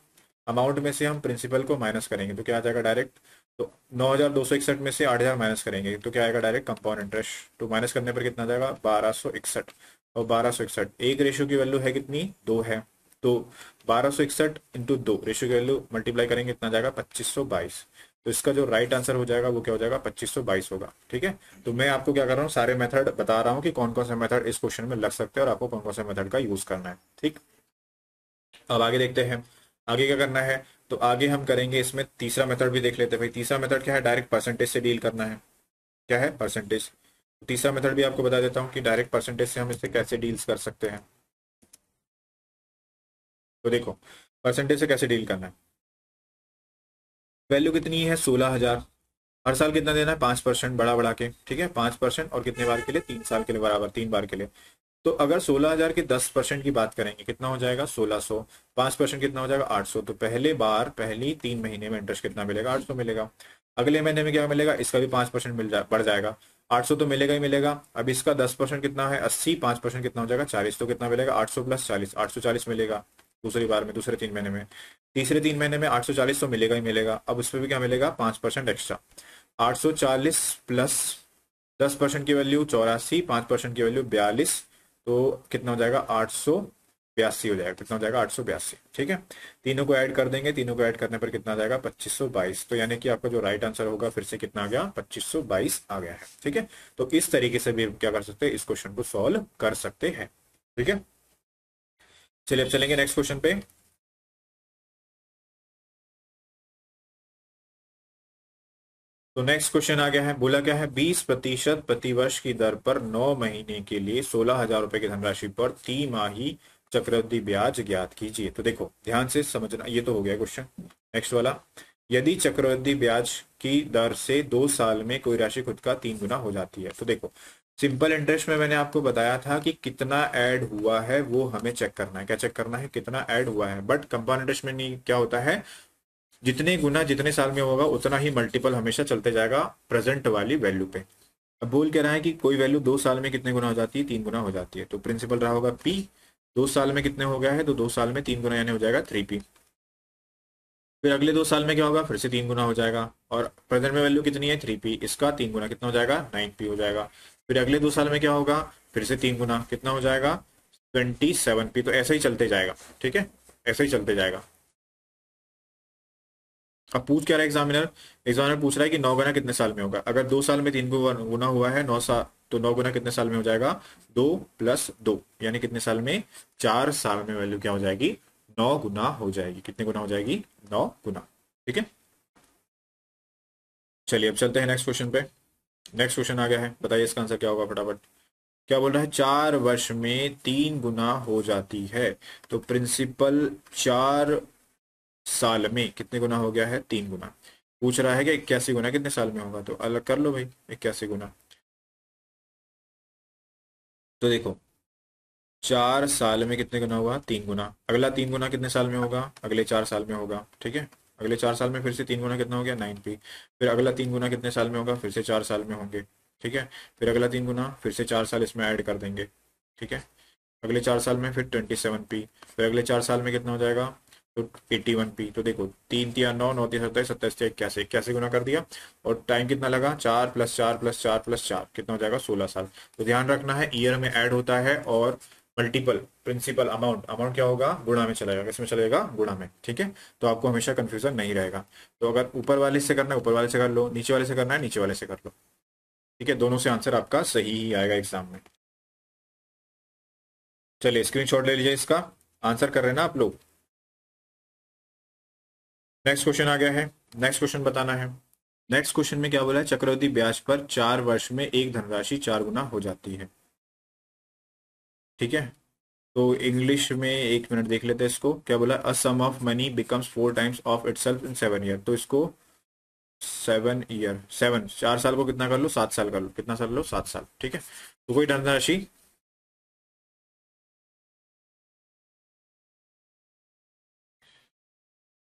अमाउंट में से हम प्रिंसिपल को माइनस करेंगे तो क्या आ जाएगा डायरेक्ट तो नौ हज़ार दो सौ इकसठ में से आठ हज़ार माइनस करेंगे तो क्या आएगा डायरेक्ट कंपाउंड इंटरेस्ट तो माइनस करने पर कितना जाएगा बारह सौ इकसठ और बारह सौ इकसठ एक रेशियो की वैल्यू है कितनी दो है तो बारह सौ इकसठ इंटू दो रेशियो की वैल्यू मल्टीप्लाई करेंगे कितना जाएगा पच्चीस सौ बाईस तो इसका जो राइट आंसर हो जाएगा वो क्या हो जाएगा पच्चीस सौ बाईस होगा ठीक है तो मैं आपको क्या कर रहा हूँ सारे मेथड बता रहा हूँ कि कौन कौन से मेथड इस क्वेश्चन में लग सकते हैं और आपको कौन कौन से मेथड का यूज करना है ठीक अब आगे देखते हैं आगे क्या करना है तो आगे हम करेंगे इसमें तीसरा मेथड भी देख लेते हैं भाई तीसरा मेथड क्या है डायरेक्ट परसेंटेज से डील करना है क्या है परसेंटेज तीसरा मेथड भी आपको बता देता हूँ कि डायरेक्ट परसेंटेज से हम इससे कैसे डील्स कर सकते हैं तो देखो परसेंटेज से कैसे डील करना है वैल्यू कितनी है सोलह हजार हर साल कितना देना है पांच परसेंट बड़ा बढ़ा के ठीक है पांच परसेंट और कितने बार के लिए तीन साल के लिए बराबर तीन बार के लिए तो अगर सोलह हजार के दस परसेंट की बात करेंगे कितना हो जाएगा सोलह सौ पांच परसेंट कितना हो जाएगा आठ सौ तो पहले बार पहली तीन महीने में इंटरेस्ट कितना मिलेगा आठ सौ मिलेगा अगले महीने में क्या मिलेगा इसका भी पांच परसेंट मिल जाए बढ़ जाएगा आठ सौ तो मिलेगा ही मिलेगा अब इसका दस परसेंट कितना है अस्सी पांच परसेंट कितना हो जाएगा चालीस तो कितना मिलेगा आठ सौ प्लस चालीस आठ सौ चालीस मिलेगा दूसरी बार में दूसरे तीन महीने में तीसरे तीन महीने में आठ सौ चालीस तो मिलेगा ही मिलेगा अब उस पर भी क्या मिलेगा पाँच परसेंट एक्स्ट्रा आठ सौ चालीस प्लस दस परसेंट की वैल्यू चौरासी पाँच परसेंट की वैल्यू बयालीस तो कितना हो जाएगा आठ सौ बयासी हो जाएगा कितना हो जाएगा आठ सौ बयासी ठीक है तीनों को ऐड कर देंगे तीनों को ऐड करने पर कितना जाएगा पच्चीस सौ बाईस तो यानी कि आपका जो राइट आंसर होगा फिर से कितना आ गया पच्चीस सौ बाईस आ गया है ठीक है तो इस तरीके से भी क्या कर सकते हैं इस क्वेश्चन को सॉल्व कर सकते हैं ठीक है चलिए अब चलेंगे नेक्स्ट क्वेश्चन पे तो नेक्स्ट क्वेश्चन आ गया है बोला क्या है 20 प्रतिशत प्रतिवर्ष की दर पर 9 महीने के लिए सोलह हजार रुपए की धनराशि पर तिमाही चक्रवृद्धि ब्याज ज्ञात कीजिए तो देखो ध्यान से समझना ये तो हो गया क्वेश्चन नेक्स्ट वाला यदि चक्रवृद्धि ब्याज की दर से दो साल में कोई राशि खुद का तीन गुना हो जाती है तो देखो सिंपल इंटरेस्ट में मैंने आपको बताया था कि कितना ऐड हुआ है वो हमें चेक करना है क्या चेक करना है कितना ऐड हुआ है बट कंपाउंड इंटरेस्ट में नहीं क्या होता है जितने गुना जितने साल में होगा उतना ही मल्टीपल हमेशा चलते जाएगा प्रेजेंट वाली वैल्यू पे अब बोल कह रहा है कि कोई वैल्यू दो साल में कितने गुना हो जाती है तीन गुना हो जाती है तो प्रिंसिपल रहा होगा पी दो साल में कितने हो गया है तो दो साल में तीन गुना यानी हो जाएगा थ्री पी फिर अगले दो साल में क्या होगा फिर से तीन गुना हो जाएगा और प्रेजेंट में वैल्यू कितनी है थ्री पी इसका तीन गुना कितना हो जाएगा नाइन पी हो जाएगा फिर अगले दो साल में क्या होगा फिर से तीन गुना कितना हो जाएगा ट्वेंटी सेवन पी तो ऐसे ही चलते जाएगा ठीक है ऐसे ही चलते जाएगा अब पूछ क्या रहा है एग्जामिनर एग्जामिनर पूछ रहा है कि नौ गुना कितने साल में होगा अगर दो साल में तीन गुना हुआ है नौ साल तो नौ गुना कितने साल में हो जाएगा दो प्लस दो यानी कितने साल में चार साल में वैल्यू क्या हो जाएगी नौ गुना हो जाएगी कितने गुना हो जाएगी नौ गुना ठीक है चलिए अब चलते हैं नेक्स्ट क्वेश्चन पे नेक्स्ट क्वेश्चन आ गया है बताइए इसका आंसर क्या होगा फटाफट क्या बोल रहा है चार वर्ष में तीन गुना हो जाती है तो प्रिंसिपल चार साल में कितने गुना हो गया है तीन गुना पूछ रहा है कि इक्यासी गुना कितने साल में होगा तो अलग कर लो भाई इक्यासी गुना तो देखो चार साल में कितने गुना होगा तीन गुना अगला तीन गुना कितने साल में होगा अगले चार साल में होगा ठीक है अगले चार साल में फिर से तीन गुना कितना हो गया नाइन पी फिर अगला तीन गुना कितने साल में होगा फिर से चार साल में होंगे ठीक है फिर अगला तीन गुना फिर से चार साल इसमें ऐड कर देंगे ठीक है अगले चार साल में फिर ट्वेंटी सेवन पी फिर अगले चार साल में कितना हो जाएगा तो एट्टी वन पी तो देखो तीन तिया नौ नौ तीन सत्ताईस सत्ताईस तीन इक्यासी इक्यासी गुना कर दिया और टाइम कितना लगा चार प्लस चार प्लस चार प्लस चार कितना हो जाएगा सोलह साल तो ध्यान रखना है ईयर में ऐड होता है और मल्टीपल प्रिंसिपल अमाउंट अमाउंट क्या होगा गुणा में चलेगा किसमें चलेगा गुणा में ठीक है तो आपको हमेशा कंफ्यूजन नहीं रहेगा तो अगर ऊपर वाले से करना है ऊपर वाले से कर लो नीचे वाले से करना है नीचे वाले से कर लो ठीक है दोनों से आंसर आपका सही ही आएगा एग्जाम में चलिए शॉट ले लीजिए इसका आंसर कर रहे ना आप लोग नेक्स्ट क्वेश्चन आ गया है नेक्स्ट क्वेश्चन बताना है नेक्स्ट क्वेश्चन में क्या बोला है चक्रवर्ती ब्याज पर चार वर्ष में एक धनराशि चार गुना हो जाती है ठीक है तो इंग्लिश में एक मिनट देख लेते हैं इसको क्या बोला a sum of money becomes four times of it in seven year तो इसको सेवन ईयर सेवन चार साल को कितना कर लो सात साल कर लो कितना साल लो सात साल ठीक है तो कोई धनराशि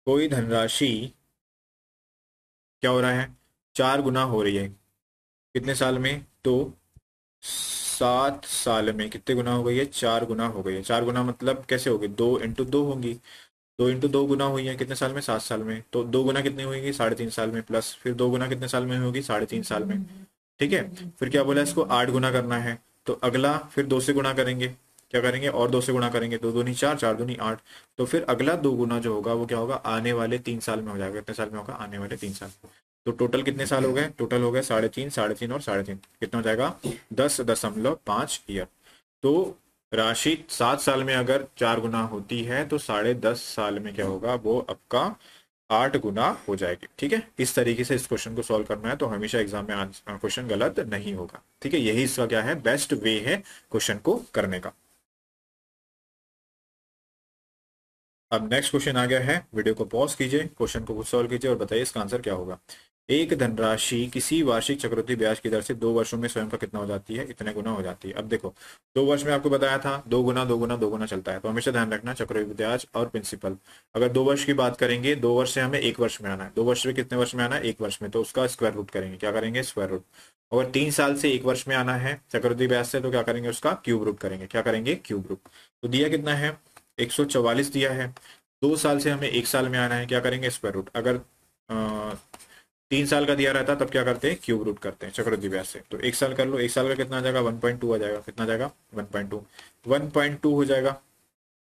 कोई धनराशि क्या हो रहा है चार गुना हो रही है कितने साल में तो सात साल में कितने गुना हो गई है चार गुना हो गई है चार गुना मतलब कैसे होगी दो इंटू दो होंगी दो इंटू दो गुना हुई है कितने साल में सात साल में तो दो गुना कितनी होगी साढ़े तीन साल में प्लस फिर दो गुना कितने साल में होगी साढ़े तीन साल में ठीक है फिर क्या बोला इसको आठ गुना करना है तो अगला फिर दो से गुना करेंगे क्या करेंगे और दो से गुना करेंगे दो दूनी चार चार दूनी आठ तो फिर अगला दो गुना जो होगा वो क्या होगा आने वाले तीन साल में हो जाएगा कितने साल में होगा आने वाले तीन साल तो टोटल कितने साल हो गए टोटल हो गए साढ़े तीन साढ़े तीन और साढ़े तीन कितना हो जाएगा दस दशमलव पांच ईयर तो राशि सात साल में अगर चार गुना होती है तो साढ़े दस साल में क्या होगा वो आपका आठ गुना हो जाएगी ठीक है इस तरीके से इस क्वेश्चन को सॉल्व करना है तो हमेशा एग्जाम में क्वेश्चन गलत नहीं होगा ठीक है यही इसका क्या है बेस्ट वे है क्वेश्चन को करने का अब नेक्स्ट क्वेश्चन आ गया है वीडियो को पॉज कीजिए क्वेश्चन को खुद सॉल्व कीजिए और बताइए इसका आंसर क्या होगा एक धनराशि किसी वार्षिक चक्रवृद्धि ब्याज की दर से दो वर्षों में स्वयं का कितना हो जाती है इतने गुना हो जाती है अब देखो दो वर्ष में आपको बताया था दो गुना दो गुना दो गुना चलता है तो हमेशा ध्यान रखना चक्रवृद्धि ब्याज और प्रिंसिपल अगर दो वर्ष की बात करेंगे दो वर्ष से हमें एक वर्ष में आना है दो वर्ष में कितने वर्ष में आना है एक वर्ष में तो उसका स्क्वायर रूट करेंगे क्या करेंगे स्क्वायर रूट अगर तीन साल से एक वर्ष में आना है चक्रवृद्धि ब्याज से तो क्या करेंगे उसका क्यूब रूट करेंगे क्या करेंगे क्यूब रूट तो दिया कितना है एक दिया है दो साल से हमें एक साल में आना है क्या करेंगे स्क्वायर रूट अगर तीन साल का दिया रहता तब क्या करते हैं क्यूब रूट करते हैं चक्रवृद्धि ब्याज से तो एक साल कर लो एक साल का कितना आ जाएगा वन पॉइंट टू आ जाएगा कितना जाएगा one point two one point two हो जाएगा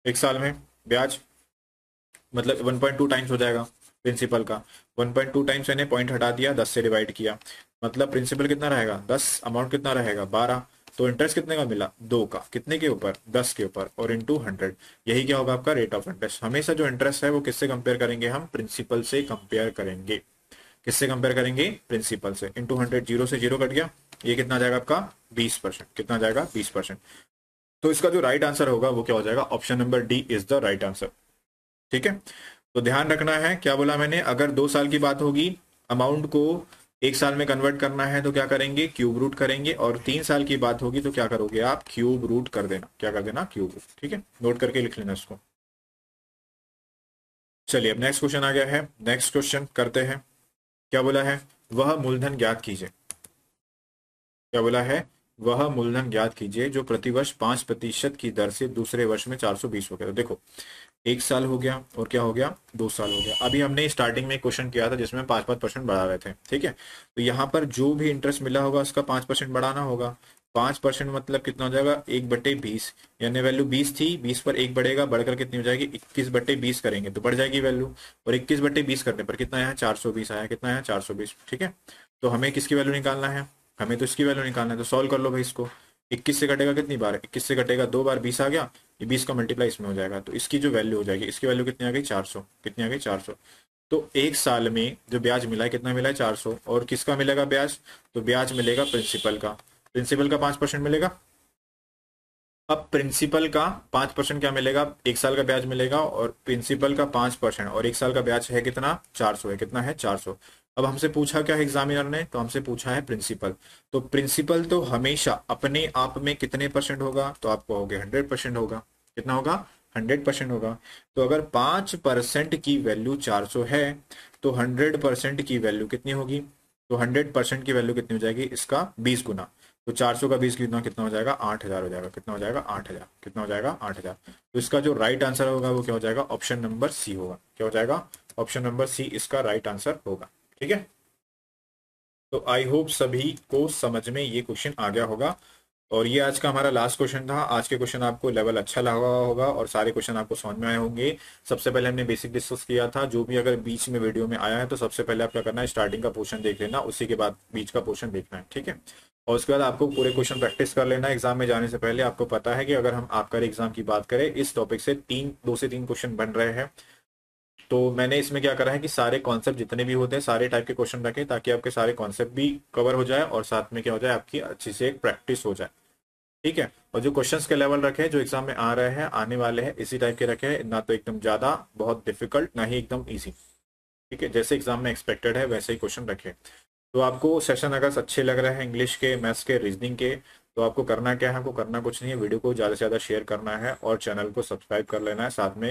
एक साल में ब्याज मतलब वन पॉइंट टू टाइम्स हो जाएगा प्रिंसिपल का वन पॉइंट टू टाइम्स मैंने पॉइंट हटा दिया दस से डिवाइड किया मतलब प्रिंसिपल कितना रहेगा दस अमाउंट कितना रहेगा बारह तो इंटरेस्ट कितने का मिला दो का कितने के ऊपर दस के ऊपर और इंटू हंड्रेड यही क्या होगा आपका रेट ऑफ इंटरेस्ट हमेशा जो इंटरेस्ट है वो किससे कंपेयर करेंगे हम प्रिंसिपल से कंपेयर करेंगे किससे कंपेयर करेंगे प्रिंसिपल से इन टू हंड्रेड जीरो से जीरो कट गया ये कितना आ जाएगा आपका बीस परसेंट कितना आ जाएगा बीस परसेंट तो इसका जो राइट आंसर होगा वो क्या हो जाएगा option number D is the right answer ठीक है तो ध्यान रखना है क्या बोला मैंने अगर दो साल की बात होगी अमाउंट को एक साल में कन्वर्ट करना है तो क्या करेंगे क्यूब रूट करेंगे और तीन साल की बात होगी तो क्या करोगे आप क्यूब रूट कर देना क्या कर देना क्यूब रूट ठीक है नोट करके लिख लेना इसको चलिए अब नेक्स्ट क्वेश्चन आ गया है नेक्स्ट क्वेश्चन करते हैं क्या बोला है वह मूलधन ज्ञात कीजिए क्या बोला है वह मूलधन ज्ञात कीजिए जो प्रतिवर्ष पांच प्रतिशत की दर से दूसरे वर्ष में चार सौ बीस हो गया तो देखो एक साल हो गया और क्या हो गया दो साल हो गया अभी हमने स्टार्टिंग में क्वेश्चन किया था जिसमें पांच पांच परसेंट बढ़ा रहे थे ठीक है तो यहाँ पर जो भी इंटरेस्ट मिला होगा उसका पांच परसेंट बढ़ाना होगा पांच परसेंट मतलब कितना हो जाएगा एक बटे बीस यानी वैल्यू बीस थी बीस पर एक बढ़ेगा बढ़कर कितनी हो जाएगी इक्कीस बटे बीस करेंगे तो बढ़ जाएगी वैल्यू और इक्कीस बटे बीस करने पर कितना आया चार सौ बीस आया कितना आया चार सौ बीस ठीक है तो हमें किसकी वैल्यू निकालना है हमें तो इसकी वैल्यू निकालना है तो सोल्व कर लो भाई इसको इक्कीस से कटेगा कितनी बार इक्कीस से कटेगा दो बार बीस आ गया ये बीस का मल्टीप्लाई इसमें हो जाएगा तो इसकी जो वैल्यू हो जाएगी इसकी वैल्यू कितनी आ गई चार सौ कितनी आ गई चार सौ तो एक साल में जो ब्याज मिला है कितना मिला है चार सौ और किसका मिलेगा ब्याज तो ब्याज मिलेगा प्रिंसिपल का प्रिंसिपल का पांच परसेंट मिलेगा अब प्रिंसिपल का पांच परसेंट क्या मिलेगा एक साल का ब्याज मिलेगा और प्रिंसिपल का पांच परसेंट और एक साल का ब्याज है कितना चार सौ है कितना है चार सौ अब हमसे पूछा क्या है एग्जामिनर ने तो हमसे पूछा है प्रिंसिपल तो प्रिंसिपल तो हमेशा अपने आप में कितने परसेंट होगा तो आप कहोगे हंड्रेड परसेंट होगा कितना होगा हंड्रेड परसेंट होगा तो अगर पांच परसेंट की वैल्यू चार सौ है तो हंड्रेड परसेंट की वैल्यू कितनी होगी तो हंड्रेड परसेंट की वैल्यू कितनी हो जाएगी इसका बीस गुना तो चार सौ का बीस कितना कितना हो जाएगा आठ हजार हो जाएगा कितना हो जाएगा आठ हजार कितना हो जाएगा आठ हजार तो इसका जो राइट आंसर होगा वो क्या हो जाएगा ऑप्शन नंबर सी होगा क्या हो जाएगा ऑप्शन नंबर सी इसका राइट आंसर होगा ठीक है तो आई होप सभी को समझ में ये क्वेश्चन आ गया होगा और ये आज का हमारा लास्ट क्वेश्चन था आज के क्वेश्चन आपको लेवल अच्छा लगा होगा और सारे क्वेश्चन आपको समझ में आए होंगे सबसे पहले हमने बेसिक डिस्कस किया था जो भी अगर बीच में वीडियो में आया है तो सबसे पहले आप क्या करना है स्टार्टिंग का पोर्शन देख लेना उसी के बाद बीच का पोर्शन देखना है ठीक है और उसके बाद आपको पूरे क्वेश्चन प्रैक्टिस कर लेना एग्जाम में जाने से पहले आपको पता है कि अगर हम आपका एग्जाम की बात करें इस टॉपिक से तीन दो से तीन क्वेश्चन बन रहे हैं तो मैंने इसमें क्या करा है कि सारे कॉन्सेप्ट जितने भी होते हैं सारे टाइप के क्वेश्चन रखें ताकि आपके सारे कॉन्सेप्ट भी कवर हो जाए और साथ में क्या हो जाए आपकी अच्छी से एक प्रैक्टिस हो जाए ठीक है और जो क्वेश्चंस के लेवल रखे हैं जो एग्जाम में आ रहे हैं आने वाले हैं इसी टाइप के रखे हैं ना तो एकदम ज्यादा बहुत डिफिकल्ट ना ही एकदम ईजी ठीक है जैसे एग्जाम में एक्सपेक्टेड है वैसे ही क्वेश्चन रखे तो आपको सेशन अगर अच्छे लग रहे हैं इंग्लिश के मैथ्स के रीजनिंग के तो आपको करना क्या है आपको करना कुछ नहीं है वीडियो को ज़्यादा से ज़्यादा शेयर करना है और चैनल को सब्सक्राइब कर लेना है साथ में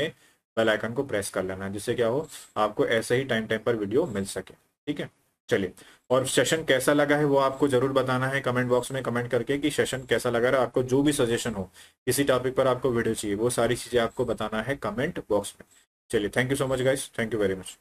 बेल आइकन को प्रेस कर लेना है जिससे क्या हो आपको ऐसे ही टाइम टाइम पर वीडियो मिल सके ठीक है चलिए और सेशन कैसा लगा है वो आपको जरूर बताना है कमेंट बॉक्स में कमेंट करके कि सेशन कैसा लगा रहा है आपको जो भी सजेशन हो किसी टॉपिक पर आपको वीडियो चाहिए वो सारी चीज़ें आपको बताना है कमेंट बॉक्स में चलिए thank you so much guys thank you very much